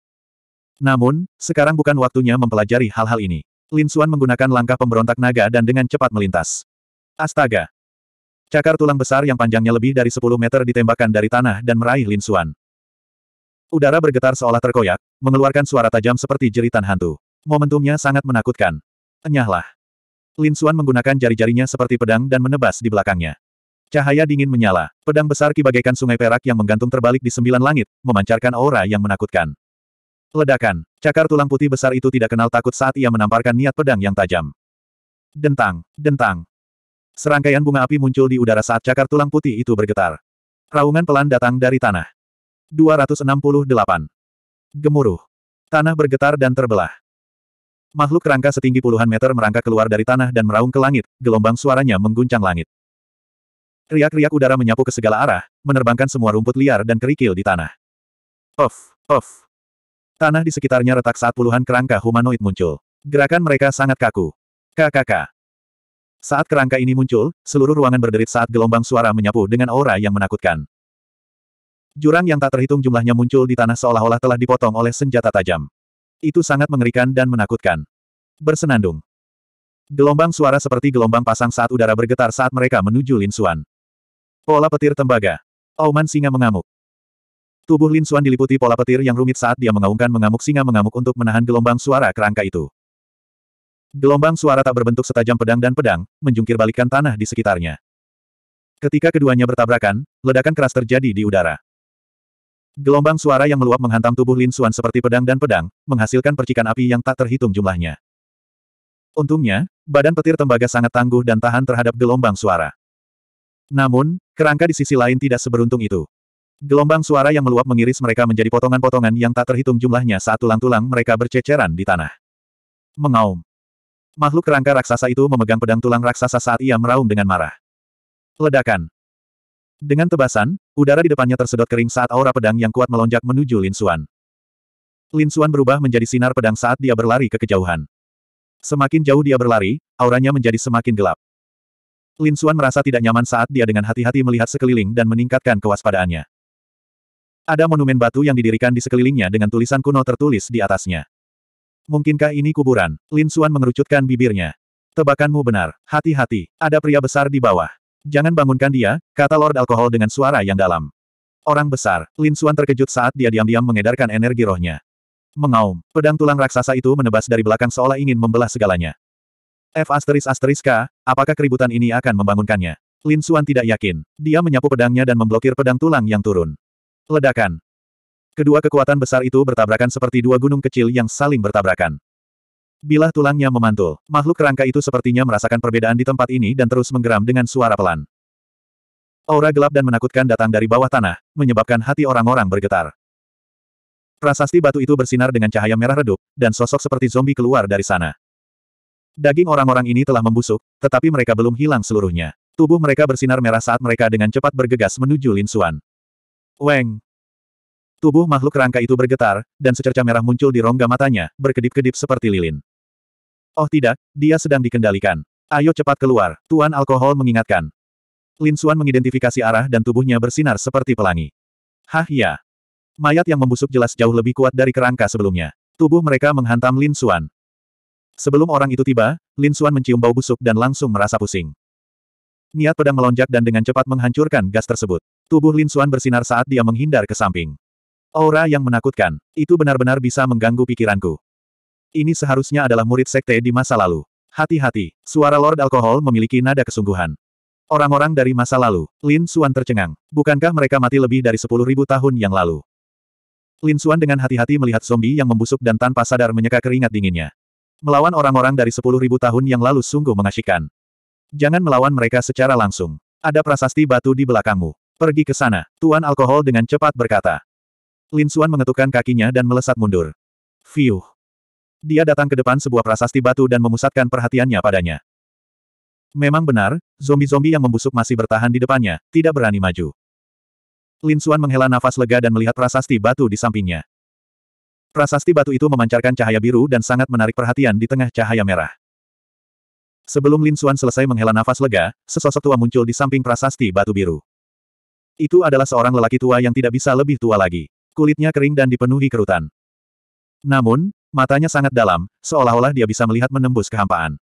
Namun, sekarang bukan waktunya mempelajari hal-hal ini. Lin Xuan menggunakan langkah pemberontak naga dan dengan cepat melintas. Astaga! Cakar tulang besar yang panjangnya lebih dari 10 meter ditembakkan dari tanah dan meraih Lin Xuan. Udara bergetar seolah terkoyak, mengeluarkan suara tajam seperti jeritan hantu. Momentumnya sangat menakutkan. Enyahlah. Lin Xuan menggunakan jari-jarinya seperti pedang dan menebas di belakangnya. Cahaya dingin menyala, pedang besar kibagaikan sungai perak yang menggantung terbalik di sembilan langit, memancarkan aura yang menakutkan. Ledakan, cakar tulang putih besar itu tidak kenal takut saat ia menamparkan niat pedang yang tajam. Dentang, dentang. Serangkaian bunga api muncul di udara saat cakar tulang putih itu bergetar. Raungan pelan datang dari tanah. 268. Gemuruh. Tanah bergetar dan terbelah. Makhluk kerangka setinggi puluhan meter merangkak keluar dari tanah dan meraung ke langit, gelombang suaranya mengguncang langit. Riak-riak udara menyapu ke segala arah, menerbangkan semua rumput liar dan kerikil di tanah. Of, of. Tanah di sekitarnya retak saat puluhan kerangka humanoid muncul. Gerakan mereka sangat kaku. KKK. Saat kerangka ini muncul, seluruh ruangan berderit saat gelombang suara menyapu dengan aura yang menakutkan. Jurang yang tak terhitung jumlahnya muncul di tanah seolah-olah telah dipotong oleh senjata tajam. Itu sangat mengerikan dan menakutkan. Bersenandung. Gelombang suara seperti gelombang pasang saat udara bergetar saat mereka menuju Lin Xuan. Pola petir tembaga. Auman singa mengamuk. Tubuh Lin Xuan diliputi pola petir yang rumit saat dia mengaumkan mengamuk singa mengamuk untuk menahan gelombang suara kerangka itu. Gelombang suara tak berbentuk setajam pedang dan pedang, menjungkir balikan tanah di sekitarnya. Ketika keduanya bertabrakan, ledakan keras terjadi di udara. Gelombang suara yang meluap menghantam tubuh Lin Xuan seperti pedang dan pedang, menghasilkan percikan api yang tak terhitung jumlahnya. Untungnya, badan petir tembaga sangat tangguh dan tahan terhadap gelombang suara. Namun, kerangka di sisi lain tidak seberuntung itu. Gelombang suara yang meluap mengiris mereka menjadi potongan-potongan yang tak terhitung jumlahnya saat tulang-tulang mereka berceceran di tanah. Mengaum. Makhluk kerangka raksasa itu memegang pedang tulang raksasa saat ia meraung dengan marah. Ledakan. Dengan tebasan, Udara di depannya tersedot kering saat aura pedang yang kuat melonjak menuju Lin Xuan. Lin Xuan berubah menjadi sinar pedang saat dia berlari ke kejauhan. Semakin jauh dia berlari, auranya menjadi semakin gelap. Lin Xuan merasa tidak nyaman saat dia dengan hati-hati melihat sekeliling dan meningkatkan kewaspadaannya. Ada monumen batu yang didirikan di sekelilingnya dengan tulisan kuno tertulis di atasnya. Mungkinkah ini kuburan? Lin Xuan mengerucutkan bibirnya. Tebakanmu benar, hati-hati, ada pria besar di bawah. Jangan bangunkan dia, kata Lord Alkohol dengan suara yang dalam. Orang besar, Lin Suan terkejut saat dia diam-diam mengedarkan energi rohnya. Mengaum, pedang tulang raksasa itu menebas dari belakang seolah ingin membelah segalanya. F asteris asteris K, apakah keributan ini akan membangunkannya? Lin Suan tidak yakin. Dia menyapu pedangnya dan memblokir pedang tulang yang turun. Ledakan. Kedua kekuatan besar itu bertabrakan seperti dua gunung kecil yang saling bertabrakan. Bilah tulangnya memantul, makhluk kerangka itu sepertinya merasakan perbedaan di tempat ini dan terus menggeram dengan suara pelan. Aura gelap dan menakutkan datang dari bawah tanah, menyebabkan hati orang-orang bergetar. Prasasti batu itu bersinar dengan cahaya merah redup, dan sosok seperti zombie keluar dari sana. Daging orang-orang ini telah membusuk, tetapi mereka belum hilang seluruhnya. Tubuh mereka bersinar merah saat mereka dengan cepat bergegas menuju Lin Xuan. Weng! Tubuh makhluk rangka itu bergetar, dan secerca merah muncul di rongga matanya, berkedip-kedip seperti lilin. Oh tidak, dia sedang dikendalikan. Ayo cepat keluar, Tuan Alkohol mengingatkan. Lin Suan mengidentifikasi arah dan tubuhnya bersinar seperti pelangi. Hah ya. Mayat yang membusuk jelas jauh lebih kuat dari kerangka sebelumnya. Tubuh mereka menghantam Lin Suan. Sebelum orang itu tiba, Lin Suan mencium bau busuk dan langsung merasa pusing. Niat pedang melonjak dan dengan cepat menghancurkan gas tersebut. Tubuh Lin Suan bersinar saat dia menghindar ke samping. Aura yang menakutkan, itu benar-benar bisa mengganggu pikiranku. Ini seharusnya adalah murid sekte di masa lalu. Hati-hati, suara Lord Alkohol memiliki nada kesungguhan. Orang-orang dari masa lalu, Lin Xuan tercengang. Bukankah mereka mati lebih dari sepuluh ribu tahun yang lalu? Lin Xuan dengan hati-hati melihat zombie yang membusuk dan tanpa sadar menyeka keringat dinginnya. Melawan orang-orang dari sepuluh ribu tahun yang lalu sungguh mengasyikan. Jangan melawan mereka secara langsung. Ada prasasti batu di belakangmu. Pergi ke sana, Tuan Alkohol dengan cepat berkata. Lin Xuan mengetukkan kakinya dan melesat mundur. Fiuh. Dia datang ke depan sebuah prasasti batu dan memusatkan perhatiannya padanya. Memang benar, zombie-zombie yang membusuk masih bertahan di depannya, tidak berani maju. Lin Xuan menghela nafas lega dan melihat prasasti batu di sampingnya. Prasasti batu itu memancarkan cahaya biru dan sangat menarik perhatian di tengah cahaya merah. Sebelum Lin Xuan selesai menghela nafas lega, sesosok tua muncul di samping prasasti batu biru. Itu adalah seorang lelaki tua yang tidak bisa lebih tua lagi. Kulitnya kering dan dipenuhi kerutan. Namun, Matanya sangat dalam, seolah-olah dia bisa melihat menembus kehampaan.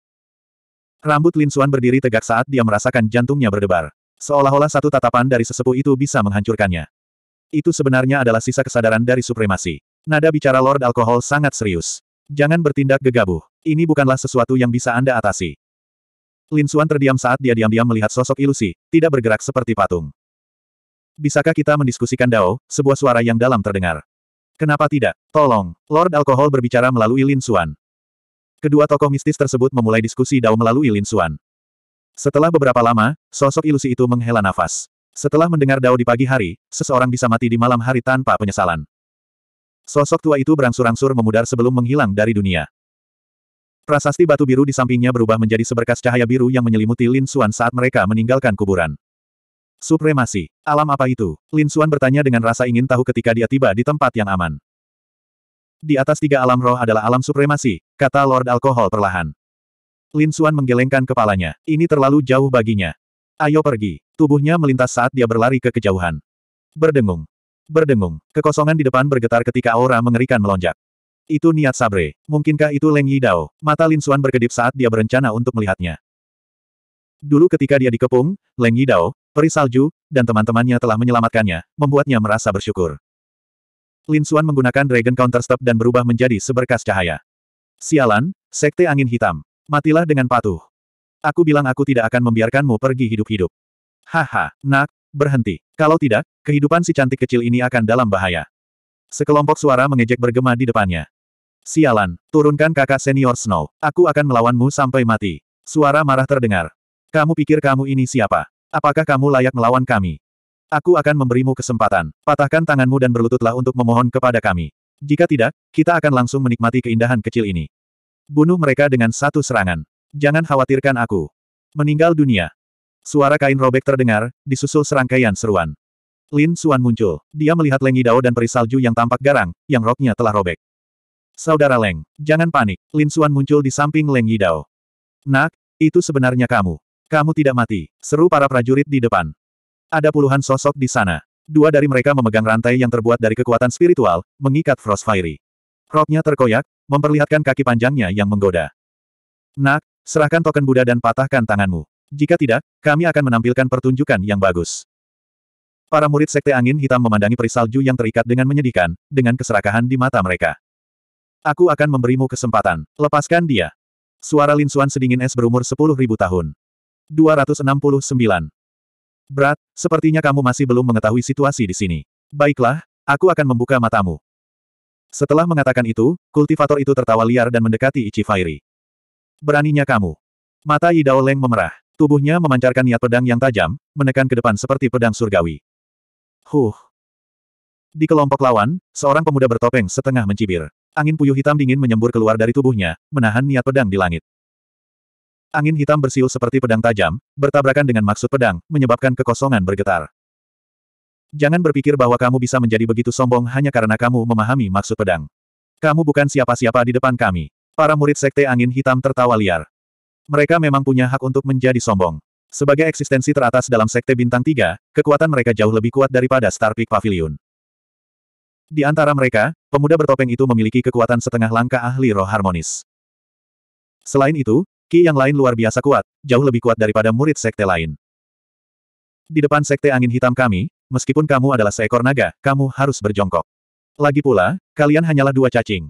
Rambut Lin Suan berdiri tegak saat dia merasakan jantungnya berdebar. Seolah-olah satu tatapan dari sesepuh itu bisa menghancurkannya. Itu sebenarnya adalah sisa kesadaran dari supremasi. Nada bicara Lord Alkohol sangat serius. Jangan bertindak gegabah. Ini bukanlah sesuatu yang bisa Anda atasi. Lin Suan terdiam saat dia diam-diam melihat sosok ilusi, tidak bergerak seperti patung. Bisakah kita mendiskusikan Dao, sebuah suara yang dalam terdengar. Kenapa tidak? Tolong, Lord Alkohol berbicara melalui Lin Xuan. Kedua tokoh mistis tersebut memulai diskusi dao melalui Lin Xuan. Setelah beberapa lama, sosok ilusi itu menghela nafas. Setelah mendengar dao di pagi hari, seseorang bisa mati di malam hari tanpa penyesalan. Sosok tua itu berangsur-angsur memudar sebelum menghilang dari dunia. Prasasti batu biru di sampingnya berubah menjadi seberkas cahaya biru yang menyelimuti Lin Xuan saat mereka meninggalkan kuburan. Supremasi. Alam apa itu? Lin Xuan bertanya dengan rasa ingin tahu ketika dia tiba di tempat yang aman. Di atas tiga alam roh adalah alam supremasi, kata Lord Alkohol perlahan. Lin Xuan menggelengkan kepalanya. Ini terlalu jauh baginya. Ayo pergi. Tubuhnya melintas saat dia berlari ke kejauhan. Berdengung. Berdengung. Kekosongan di depan bergetar ketika aura mengerikan melonjak. Itu niat Sabre. Mungkinkah itu Leng Yidao? Mata Lin Xuan berkedip saat dia berencana untuk melihatnya. Dulu ketika dia dikepung, Leng Yidao, peri salju, dan teman-temannya telah menyelamatkannya, membuatnya merasa bersyukur. Lin Xuan menggunakan Dragon Counter Step dan berubah menjadi seberkas cahaya. Sialan, Sekte Angin Hitam. Matilah dengan patuh. Aku bilang aku tidak akan membiarkanmu pergi hidup-hidup. Haha, nak, berhenti. Kalau tidak, kehidupan si cantik kecil ini akan dalam bahaya. Sekelompok suara mengejek bergema di depannya. Sialan, turunkan kakak senior Snow. Aku akan melawanmu sampai mati. Suara marah terdengar. Kamu pikir kamu ini siapa? Apakah kamu layak melawan kami? Aku akan memberimu kesempatan. Patahkan tanganmu dan berlututlah untuk memohon kepada kami. Jika tidak, kita akan langsung menikmati keindahan kecil ini. Bunuh mereka dengan satu serangan. Jangan khawatirkan aku. Meninggal dunia. Suara kain robek terdengar, disusul serangkaian seruan. Lin Suan muncul. Dia melihat Leng Yidao dan perisalju yang tampak garang, yang roknya telah robek. Saudara Leng, jangan panik. Lin Suan muncul di samping Leng Yidao. Nak, itu sebenarnya kamu. Kamu tidak mati, seru para prajurit di depan. Ada puluhan sosok di sana. Dua dari mereka memegang rantai yang terbuat dari kekuatan spiritual, mengikat Frostfire. Roknya terkoyak, memperlihatkan kaki panjangnya yang menggoda. Nak, serahkan token Buddha dan patahkan tanganmu. Jika tidak, kami akan menampilkan pertunjukan yang bagus. Para murid Sekte Angin Hitam memandangi perisalju yang terikat dengan menyedihkan, dengan keserakahan di mata mereka. Aku akan memberimu kesempatan. Lepaskan dia. Suara Lin Xuan sedingin es berumur sepuluh ribu tahun. 269. Brat, sepertinya kamu masih belum mengetahui situasi di sini. Baiklah, aku akan membuka matamu. Setelah mengatakan itu, kultivator itu tertawa liar dan mendekati Ichifairi. Beraninya kamu. Mata Yidao Leng memerah. Tubuhnya memancarkan niat pedang yang tajam, menekan ke depan seperti pedang surgawi. Huh. Di kelompok lawan, seorang pemuda bertopeng setengah mencibir. Angin puyuh hitam dingin menyembur keluar dari tubuhnya, menahan niat pedang di langit. Angin hitam bersiul seperti pedang tajam, bertabrakan dengan maksud pedang, menyebabkan kekosongan bergetar. Jangan berpikir bahwa kamu bisa menjadi begitu sombong hanya karena kamu memahami maksud pedang. Kamu bukan siapa-siapa di depan kami. Para murid sekte angin hitam tertawa liar. Mereka memang punya hak untuk menjadi sombong. Sebagai eksistensi teratas dalam sekte bintang Tiga, kekuatan mereka jauh lebih kuat daripada Star Peak Pavilion. Di antara mereka, pemuda bertopeng itu memiliki kekuatan setengah langkah ahli roh harmonis. Selain itu, Ki yang lain luar biasa kuat, jauh lebih kuat daripada murid sekte lain. Di depan sekte angin hitam kami, meskipun kamu adalah seekor naga, kamu harus berjongkok. Lagi pula, kalian hanyalah dua cacing.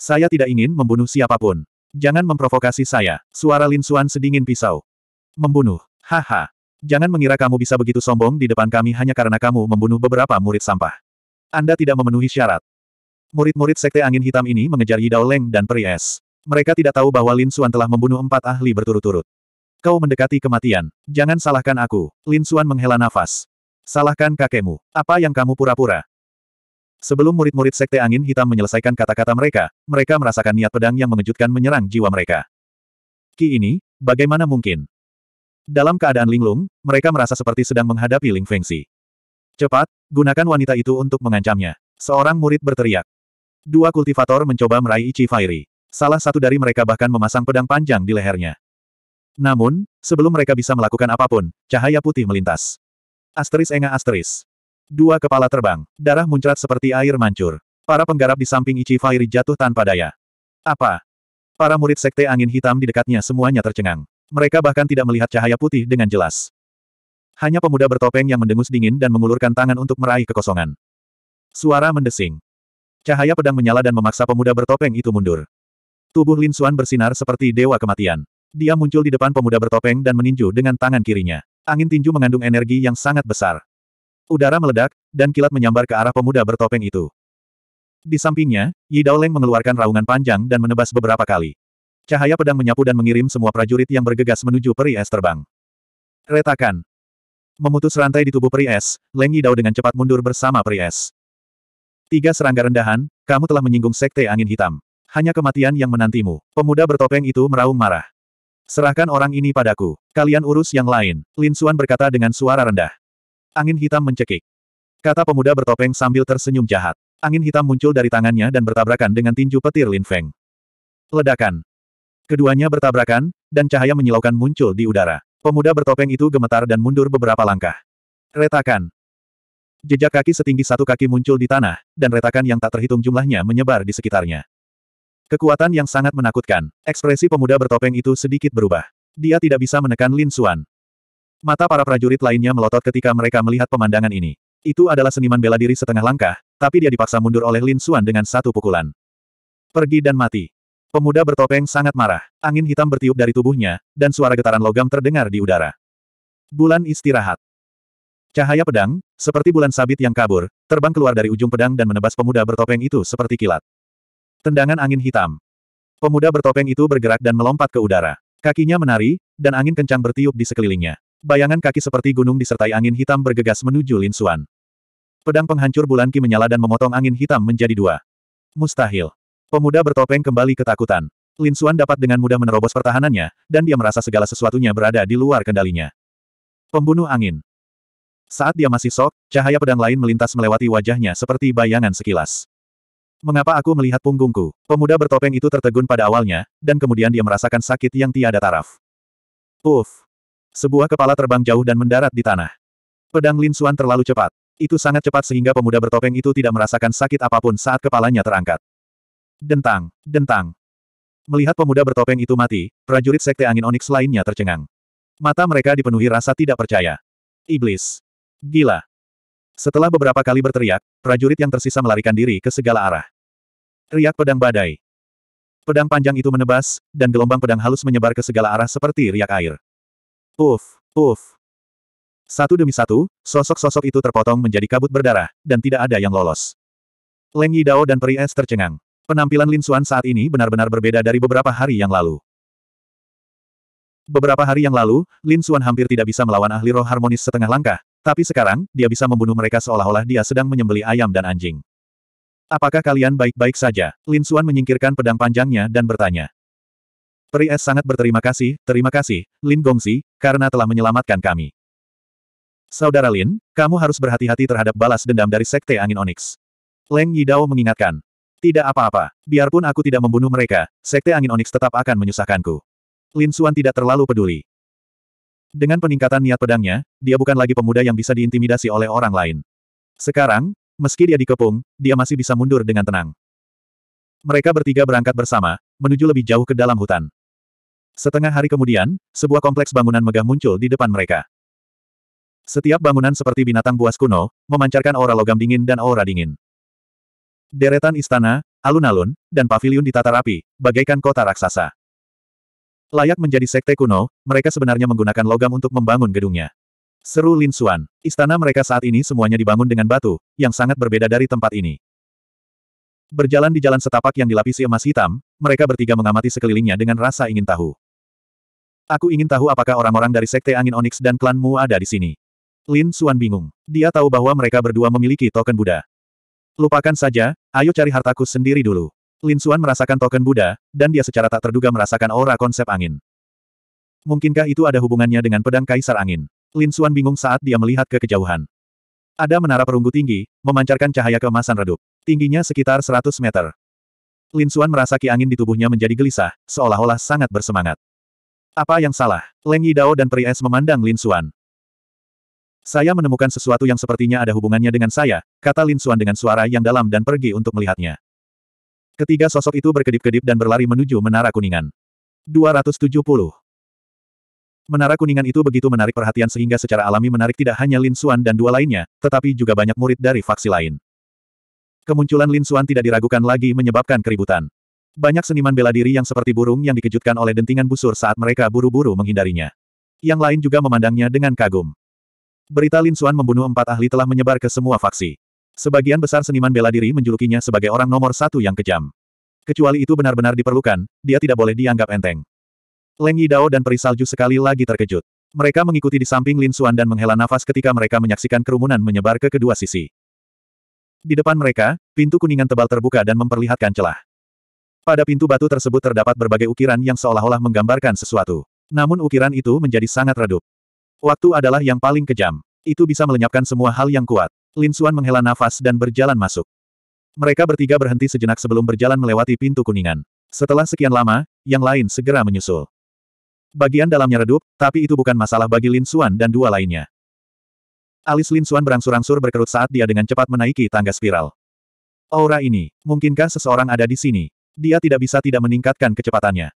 Saya tidak ingin membunuh siapapun. Jangan memprovokasi saya. Suara Lin Suan sedingin pisau. Membunuh. Haha. Jangan mengira kamu bisa begitu sombong di depan kami hanya karena kamu membunuh beberapa murid sampah. Anda tidak memenuhi syarat. Murid-murid sekte angin hitam ini mengejar Yidao Leng dan Peri Es. Mereka tidak tahu bahwa Lin Xuan telah membunuh empat ahli berturut-turut. Kau mendekati kematian. Jangan salahkan aku. Lin Xuan menghela nafas. Salahkan kakekmu. Apa yang kamu pura-pura? Sebelum murid-murid Sekte Angin Hitam menyelesaikan kata-kata mereka, mereka merasakan niat pedang yang mengejutkan menyerang jiwa mereka. Ki ini, bagaimana mungkin? Dalam keadaan linglung, mereka merasa seperti sedang menghadapi Ling Fengsi. Cepat, gunakan wanita itu untuk mengancamnya. Seorang murid berteriak. Dua kultivator mencoba meraih Ichi Fairy. Salah satu dari mereka bahkan memasang pedang panjang di lehernya. Namun, sebelum mereka bisa melakukan apapun, cahaya putih melintas. Asteris enga asteris. Dua kepala terbang, darah muncrat seperti air mancur. Para penggarap di samping Ichi Fairi jatuh tanpa daya. Apa? Para murid sekte angin hitam di dekatnya semuanya tercengang. Mereka bahkan tidak melihat cahaya putih dengan jelas. Hanya pemuda bertopeng yang mendengus dingin dan mengulurkan tangan untuk meraih kekosongan. Suara mendesing. Cahaya pedang menyala dan memaksa pemuda bertopeng itu mundur. Tubuh Lin Xuan bersinar seperti dewa kematian. Dia muncul di depan pemuda bertopeng dan meninju dengan tangan kirinya. Angin tinju mengandung energi yang sangat besar. Udara meledak, dan kilat menyambar ke arah pemuda bertopeng itu. Di sampingnya, Yi Daoleng mengeluarkan raungan panjang dan menebas beberapa kali. Cahaya pedang menyapu dan mengirim semua prajurit yang bergegas menuju peri es terbang. Retakan. Memutus rantai di tubuh peri es, Leng Yi Yidao dengan cepat mundur bersama peri es. Tiga serangga rendahan, kamu telah menyinggung sekte angin hitam hanya kematian yang menantimu. Pemuda bertopeng itu meraung marah. Serahkan orang ini padaku. Kalian urus yang lain, Lin Xuan berkata dengan suara rendah. Angin hitam mencekik. Kata pemuda bertopeng sambil tersenyum jahat. Angin hitam muncul dari tangannya dan bertabrakan dengan tinju petir Lin Feng. Ledakan. Keduanya bertabrakan, dan cahaya menyilaukan muncul di udara. Pemuda bertopeng itu gemetar dan mundur beberapa langkah. Retakan. Jejak kaki setinggi satu kaki muncul di tanah, dan retakan yang tak terhitung jumlahnya menyebar di sekitarnya. Kekuatan yang sangat menakutkan. Ekspresi pemuda bertopeng itu sedikit berubah. Dia tidak bisa menekan Lin Xuan. Mata para prajurit lainnya melotot ketika mereka melihat pemandangan ini. Itu adalah seniman bela diri setengah langkah, tapi dia dipaksa mundur oleh Lin Xuan dengan satu pukulan. Pergi dan mati. Pemuda bertopeng sangat marah. Angin hitam bertiup dari tubuhnya, dan suara getaran logam terdengar di udara. Bulan istirahat. Cahaya pedang, seperti bulan sabit yang kabur, terbang keluar dari ujung pedang dan menebas pemuda bertopeng itu seperti kilat. Tendangan angin hitam. Pemuda bertopeng itu bergerak dan melompat ke udara. Kakinya menari, dan angin kencang bertiup di sekelilingnya. Bayangan kaki seperti gunung disertai angin hitam bergegas menuju Lin Xuan. Pedang penghancur bulan Ki menyala dan memotong angin hitam menjadi dua. Mustahil. Pemuda bertopeng kembali ketakutan. Lin Xuan dapat dengan mudah menerobos pertahanannya, dan dia merasa segala sesuatunya berada di luar kendalinya. Pembunuh angin. Saat dia masih sok, cahaya pedang lain melintas melewati wajahnya seperti bayangan sekilas. Mengapa aku melihat punggungku? Pemuda bertopeng itu tertegun pada awalnya, dan kemudian dia merasakan sakit yang tiada taraf. Puff! Sebuah kepala terbang jauh dan mendarat di tanah. Pedang Lin Suan terlalu cepat. Itu sangat cepat sehingga pemuda bertopeng itu tidak merasakan sakit apapun saat kepalanya terangkat. Dentang! Dentang! Melihat pemuda bertopeng itu mati, prajurit sekte angin onyx lainnya tercengang. Mata mereka dipenuhi rasa tidak percaya. Iblis! Gila! Setelah beberapa kali berteriak, prajurit yang tersisa melarikan diri ke segala arah. Riak pedang badai. Pedang panjang itu menebas, dan gelombang pedang halus menyebar ke segala arah seperti riak air. Uf, uf. Satu demi satu, sosok-sosok itu terpotong menjadi kabut berdarah, dan tidak ada yang lolos. Leng Yidao dan Peri Es tercengang. Penampilan Lin Xuan saat ini benar-benar berbeda dari beberapa hari yang lalu. Beberapa hari yang lalu, Lin Xuan hampir tidak bisa melawan ahli roh harmonis setengah langkah, tapi sekarang, dia bisa membunuh mereka seolah-olah dia sedang menyembeli ayam dan anjing. Apakah kalian baik-baik saja? Lin Xuan menyingkirkan pedang panjangnya dan bertanya. Peri Es sangat berterima kasih, terima kasih, Lin Gongsi, karena telah menyelamatkan kami. Saudara Lin, kamu harus berhati-hati terhadap balas dendam dari Sekte Angin Onyx. Leng Yidao mengingatkan. Tidak apa-apa, biarpun aku tidak membunuh mereka, Sekte Angin Onyx tetap akan menyusahkanku. Lin Xuan tidak terlalu peduli. Dengan peningkatan niat pedangnya, dia bukan lagi pemuda yang bisa diintimidasi oleh orang lain. Sekarang, meski dia dikepung, dia masih bisa mundur dengan tenang. Mereka bertiga berangkat bersama, menuju lebih jauh ke dalam hutan. Setengah hari kemudian, sebuah kompleks bangunan megah muncul di depan mereka. Setiap bangunan seperti binatang buas kuno, memancarkan aura logam dingin dan aura dingin. Deretan istana, alun-alun, dan pavilion ditata rapi, bagaikan kota raksasa. Layak menjadi sekte kuno, mereka sebenarnya menggunakan logam untuk membangun gedungnya. Seru Lin Xuan, istana mereka saat ini semuanya dibangun dengan batu, yang sangat berbeda dari tempat ini. Berjalan di jalan setapak yang dilapisi emas hitam, mereka bertiga mengamati sekelilingnya dengan rasa ingin tahu. Aku ingin tahu apakah orang-orang dari Sekte Angin Onyx dan Klan Mu ada di sini. Lin Xuan bingung. Dia tahu bahwa mereka berdua memiliki token Buddha. Lupakan saja, ayo cari hartaku sendiri dulu. Lin Xuan merasakan token Buddha, dan dia secara tak terduga merasakan aura konsep angin. Mungkinkah itu ada hubungannya dengan pedang Kaisar Angin? Lin Xuan bingung saat dia melihat ke kejauhan. Ada menara perunggu tinggi, memancarkan cahaya keemasan redup. Tingginya sekitar 100 meter. Lin Xuan merasa ki angin di tubuhnya menjadi gelisah, seolah-olah sangat bersemangat. Apa yang salah? Leng Dao dan Pri Es memandang Lin Xuan. Saya menemukan sesuatu yang sepertinya ada hubungannya dengan saya, kata Lin Xuan dengan suara yang dalam dan pergi untuk melihatnya. Ketiga sosok itu berkedip-kedip dan berlari menuju Menara Kuningan. 270. Menara Kuningan itu begitu menarik perhatian sehingga secara alami menarik tidak hanya Lin Xuan dan dua lainnya, tetapi juga banyak murid dari faksi lain. Kemunculan Lin Xuan tidak diragukan lagi menyebabkan keributan. Banyak seniman bela diri yang seperti burung yang dikejutkan oleh dentingan busur saat mereka buru-buru menghindarinya. Yang lain juga memandangnya dengan kagum. Berita Lin Xuan membunuh empat ahli telah menyebar ke semua faksi. Sebagian besar seniman bela diri menjulukinya sebagai orang nomor satu yang kejam. Kecuali itu benar-benar diperlukan, dia tidak boleh dianggap enteng. Leng Yidao dan Peri Salju sekali lagi terkejut. Mereka mengikuti di samping Lin Xuan dan menghela nafas ketika mereka menyaksikan kerumunan menyebar ke kedua sisi. Di depan mereka, pintu kuningan tebal terbuka dan memperlihatkan celah. Pada pintu batu tersebut terdapat berbagai ukiran yang seolah-olah menggambarkan sesuatu. Namun ukiran itu menjadi sangat redup. Waktu adalah yang paling kejam. Itu bisa melenyapkan semua hal yang kuat. Lin Xuan menghela nafas dan berjalan masuk. Mereka bertiga berhenti sejenak sebelum berjalan melewati pintu kuningan. Setelah sekian lama, yang lain segera menyusul. Bagian dalamnya redup, tapi itu bukan masalah bagi Lin Xuan dan dua lainnya. Alis Lin Xuan berangsur-angsur berkerut saat dia dengan cepat menaiki tangga spiral. Aura ini, mungkinkah seseorang ada di sini? Dia tidak bisa tidak meningkatkan kecepatannya.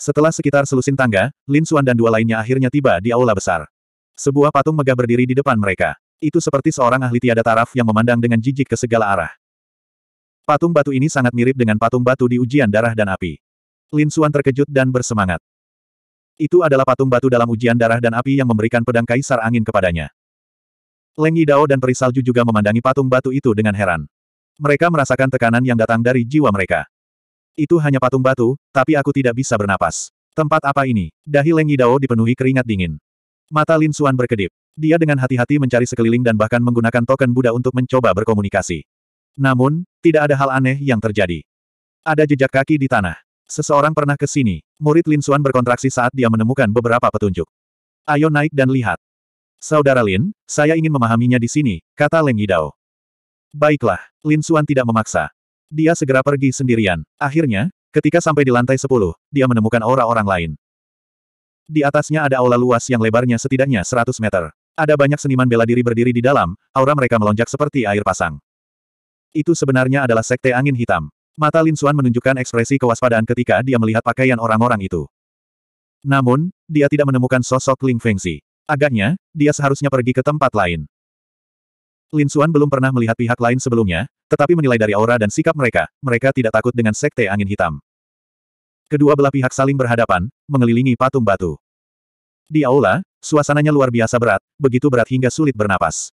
Setelah sekitar selusin tangga, Lin Xuan dan dua lainnya akhirnya tiba di aula besar. Sebuah patung megah berdiri di depan mereka. Itu seperti seorang ahli tiada taraf yang memandang dengan jijik ke segala arah. Patung batu ini sangat mirip dengan patung batu di ujian darah dan api. Lin Suan terkejut dan bersemangat. Itu adalah patung batu dalam ujian darah dan api yang memberikan pedang kaisar angin kepadanya. Leng Yidao dan Perisalju juga memandangi patung batu itu dengan heran. Mereka merasakan tekanan yang datang dari jiwa mereka. Itu hanya patung batu, tapi aku tidak bisa bernapas. Tempat apa ini? Dahi Leng Yidao dipenuhi keringat dingin. Mata Lin Suan berkedip. Dia dengan hati-hati mencari sekeliling dan bahkan menggunakan token Buddha untuk mencoba berkomunikasi. Namun, tidak ada hal aneh yang terjadi. Ada jejak kaki di tanah. Seseorang pernah ke sini. Murid Lin Suan berkontraksi saat dia menemukan beberapa petunjuk. Ayo naik dan lihat. Saudara Lin, saya ingin memahaminya di sini, kata Leng Yidao. Baiklah, Lin Suan tidak memaksa. Dia segera pergi sendirian. Akhirnya, ketika sampai di lantai 10, dia menemukan aura orang lain. Di atasnya ada aula luas yang lebarnya setidaknya 100 meter. Ada banyak seniman bela diri berdiri di dalam, aura mereka melonjak seperti air pasang. Itu sebenarnya adalah sekte angin hitam. Mata Lin Xuan menunjukkan ekspresi kewaspadaan ketika dia melihat pakaian orang-orang itu. Namun, dia tidak menemukan sosok Ling Fengxi. Agaknya, dia seharusnya pergi ke tempat lain. Lin Xuan belum pernah melihat pihak lain sebelumnya, tetapi menilai dari aura dan sikap mereka, mereka tidak takut dengan sekte angin hitam. Kedua belah pihak saling berhadapan, mengelilingi patung batu. Di aula, Suasananya luar biasa berat, begitu berat hingga sulit bernapas.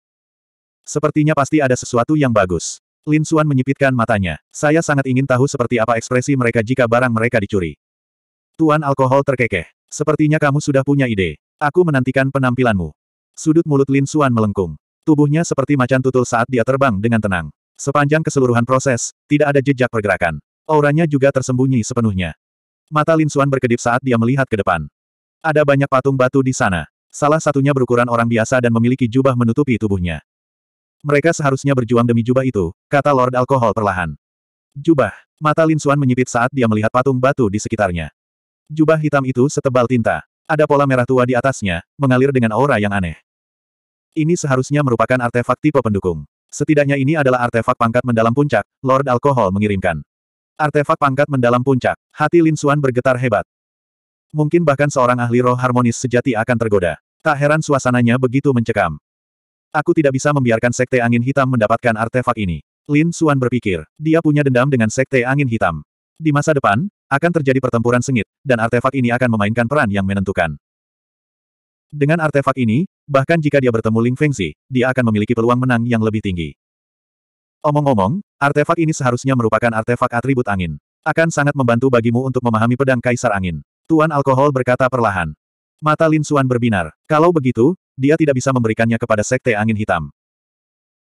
Sepertinya pasti ada sesuatu yang bagus. Lin Xuan menyipitkan matanya. Saya sangat ingin tahu seperti apa ekspresi mereka jika barang mereka dicuri. Tuan alkohol terkekeh. Sepertinya kamu sudah punya ide. Aku menantikan penampilanmu. Sudut mulut Lin Xuan melengkung. Tubuhnya seperti macan tutul saat dia terbang dengan tenang. Sepanjang keseluruhan proses, tidak ada jejak pergerakan. Auranya juga tersembunyi sepenuhnya. Mata Lin Xuan berkedip saat dia melihat ke depan. Ada banyak patung batu di sana. Salah satunya berukuran orang biasa dan memiliki jubah menutupi tubuhnya. Mereka seharusnya berjuang demi jubah itu, kata Lord Alkohol perlahan. Jubah. Mata Lin Suan menyipit saat dia melihat patung batu di sekitarnya. Jubah hitam itu setebal tinta. Ada pola merah tua di atasnya, mengalir dengan aura yang aneh. Ini seharusnya merupakan artefak tipe pendukung. Setidaknya ini adalah artefak pangkat mendalam puncak, Lord Alkohol mengirimkan. Artefak pangkat mendalam puncak. Hati Lin Suan bergetar hebat. Mungkin bahkan seorang ahli roh harmonis sejati akan tergoda. Tak heran suasananya begitu mencekam. Aku tidak bisa membiarkan Sekte Angin Hitam mendapatkan artefak ini. Lin Suan berpikir, dia punya dendam dengan Sekte Angin Hitam. Di masa depan, akan terjadi pertempuran sengit, dan artefak ini akan memainkan peran yang menentukan. Dengan artefak ini, bahkan jika dia bertemu Ling Fengzi, dia akan memiliki peluang menang yang lebih tinggi. Omong-omong, artefak ini seharusnya merupakan artefak atribut angin. Akan sangat membantu bagimu untuk memahami pedang Kaisar Angin. Tuan Alkohol berkata perlahan. Mata Lin Suan berbinar. Kalau begitu, dia tidak bisa memberikannya kepada Sekte Angin Hitam.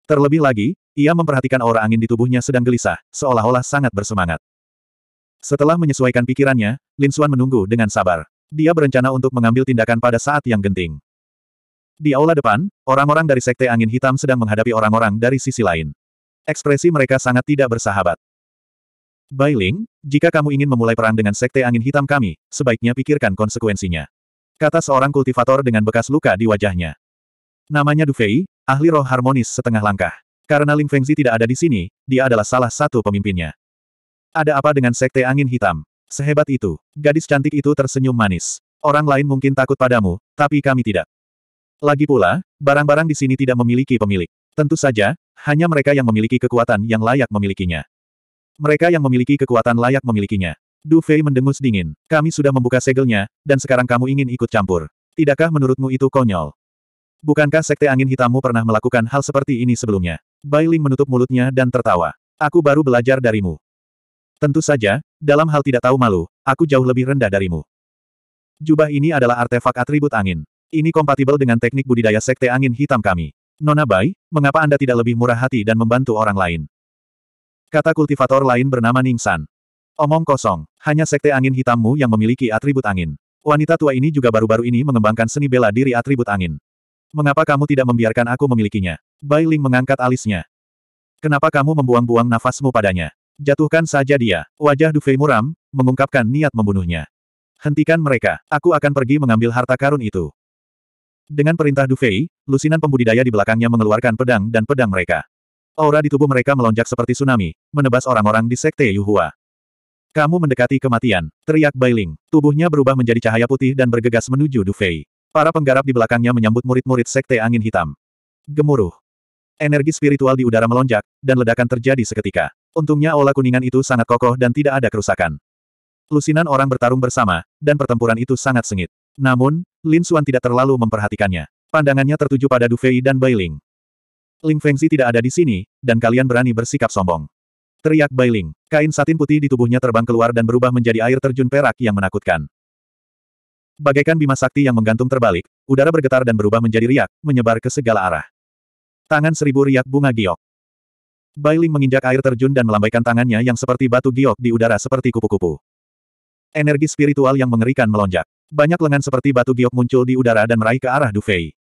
Terlebih lagi, ia memperhatikan aura angin di tubuhnya sedang gelisah, seolah-olah sangat bersemangat. Setelah menyesuaikan pikirannya, Lin Suan menunggu dengan sabar. Dia berencana untuk mengambil tindakan pada saat yang genting. Di aula depan, orang-orang dari Sekte Angin Hitam sedang menghadapi orang-orang dari sisi lain. Ekspresi mereka sangat tidak bersahabat. Bailing, jika kamu ingin memulai perang dengan Sekte Angin Hitam kami, sebaiknya pikirkan konsekuensinya. Kata seorang kultivator dengan bekas luka di wajahnya. Namanya Du Fei, ahli roh harmonis setengah langkah. Karena Ling Fengzi tidak ada di sini, dia adalah salah satu pemimpinnya. Ada apa dengan Sekte Angin Hitam? Sehebat itu, gadis cantik itu tersenyum manis. Orang lain mungkin takut padamu, tapi kami tidak. Lagi pula, barang-barang di sini tidak memiliki pemilik. Tentu saja, hanya mereka yang memiliki kekuatan yang layak memilikinya. Mereka yang memiliki kekuatan layak memilikinya. Du Fei mendengus dingin. Kami sudah membuka segelnya, dan sekarang kamu ingin ikut campur. Tidakkah menurutmu itu konyol? Bukankah sekte angin hitammu pernah melakukan hal seperti ini sebelumnya? Bai Ling menutup mulutnya dan tertawa. Aku baru belajar darimu. Tentu saja, dalam hal tidak tahu malu, aku jauh lebih rendah darimu. Jubah ini adalah artefak atribut angin. Ini kompatibel dengan teknik budidaya sekte angin hitam kami. Nona Bai, mengapa Anda tidak lebih murah hati dan membantu orang lain? Kata kultivator lain bernama Ningsan. Omong kosong, hanya sekte angin hitammu yang memiliki atribut angin. Wanita tua ini juga baru-baru ini mengembangkan seni bela diri atribut angin. Mengapa kamu tidak membiarkan aku memilikinya? Bai Ling mengangkat alisnya. Kenapa kamu membuang-buang nafasmu padanya? Jatuhkan saja dia. Wajah Dufei muram, mengungkapkan niat membunuhnya. Hentikan mereka, aku akan pergi mengambil harta karun itu. Dengan perintah Dufei, lusinan pembudidaya di belakangnya mengeluarkan pedang dan pedang mereka. Aura di tubuh mereka melonjak seperti tsunami, menebas orang-orang di Sekte Yuhua. Kamu mendekati kematian, teriak Bailing. Tubuhnya berubah menjadi cahaya putih dan bergegas menuju Dufei. Para penggarap di belakangnya menyambut murid-murid Sekte Angin Hitam. Gemuruh. Energi spiritual di udara melonjak, dan ledakan terjadi seketika. Untungnya ola kuningan itu sangat kokoh dan tidak ada kerusakan. Lusinan orang bertarung bersama, dan pertempuran itu sangat sengit. Namun, Lin Xuan tidak terlalu memperhatikannya. Pandangannya tertuju pada Dufei dan Bailing. Ling Fengzi tidak ada di sini, dan kalian berani bersikap sombong. Teriak Bai Ling. Kain satin putih di tubuhnya terbang keluar dan berubah menjadi air terjun perak yang menakutkan. Bagaikan bima sakti yang menggantung terbalik, udara bergetar dan berubah menjadi riak, menyebar ke segala arah. Tangan seribu riak bunga giok. Bai Ling menginjak air terjun dan melambaikan tangannya yang seperti batu giok di udara seperti kupu-kupu. Energi spiritual yang mengerikan melonjak. Banyak lengan seperti batu giok muncul di udara dan meraih ke arah Dufei.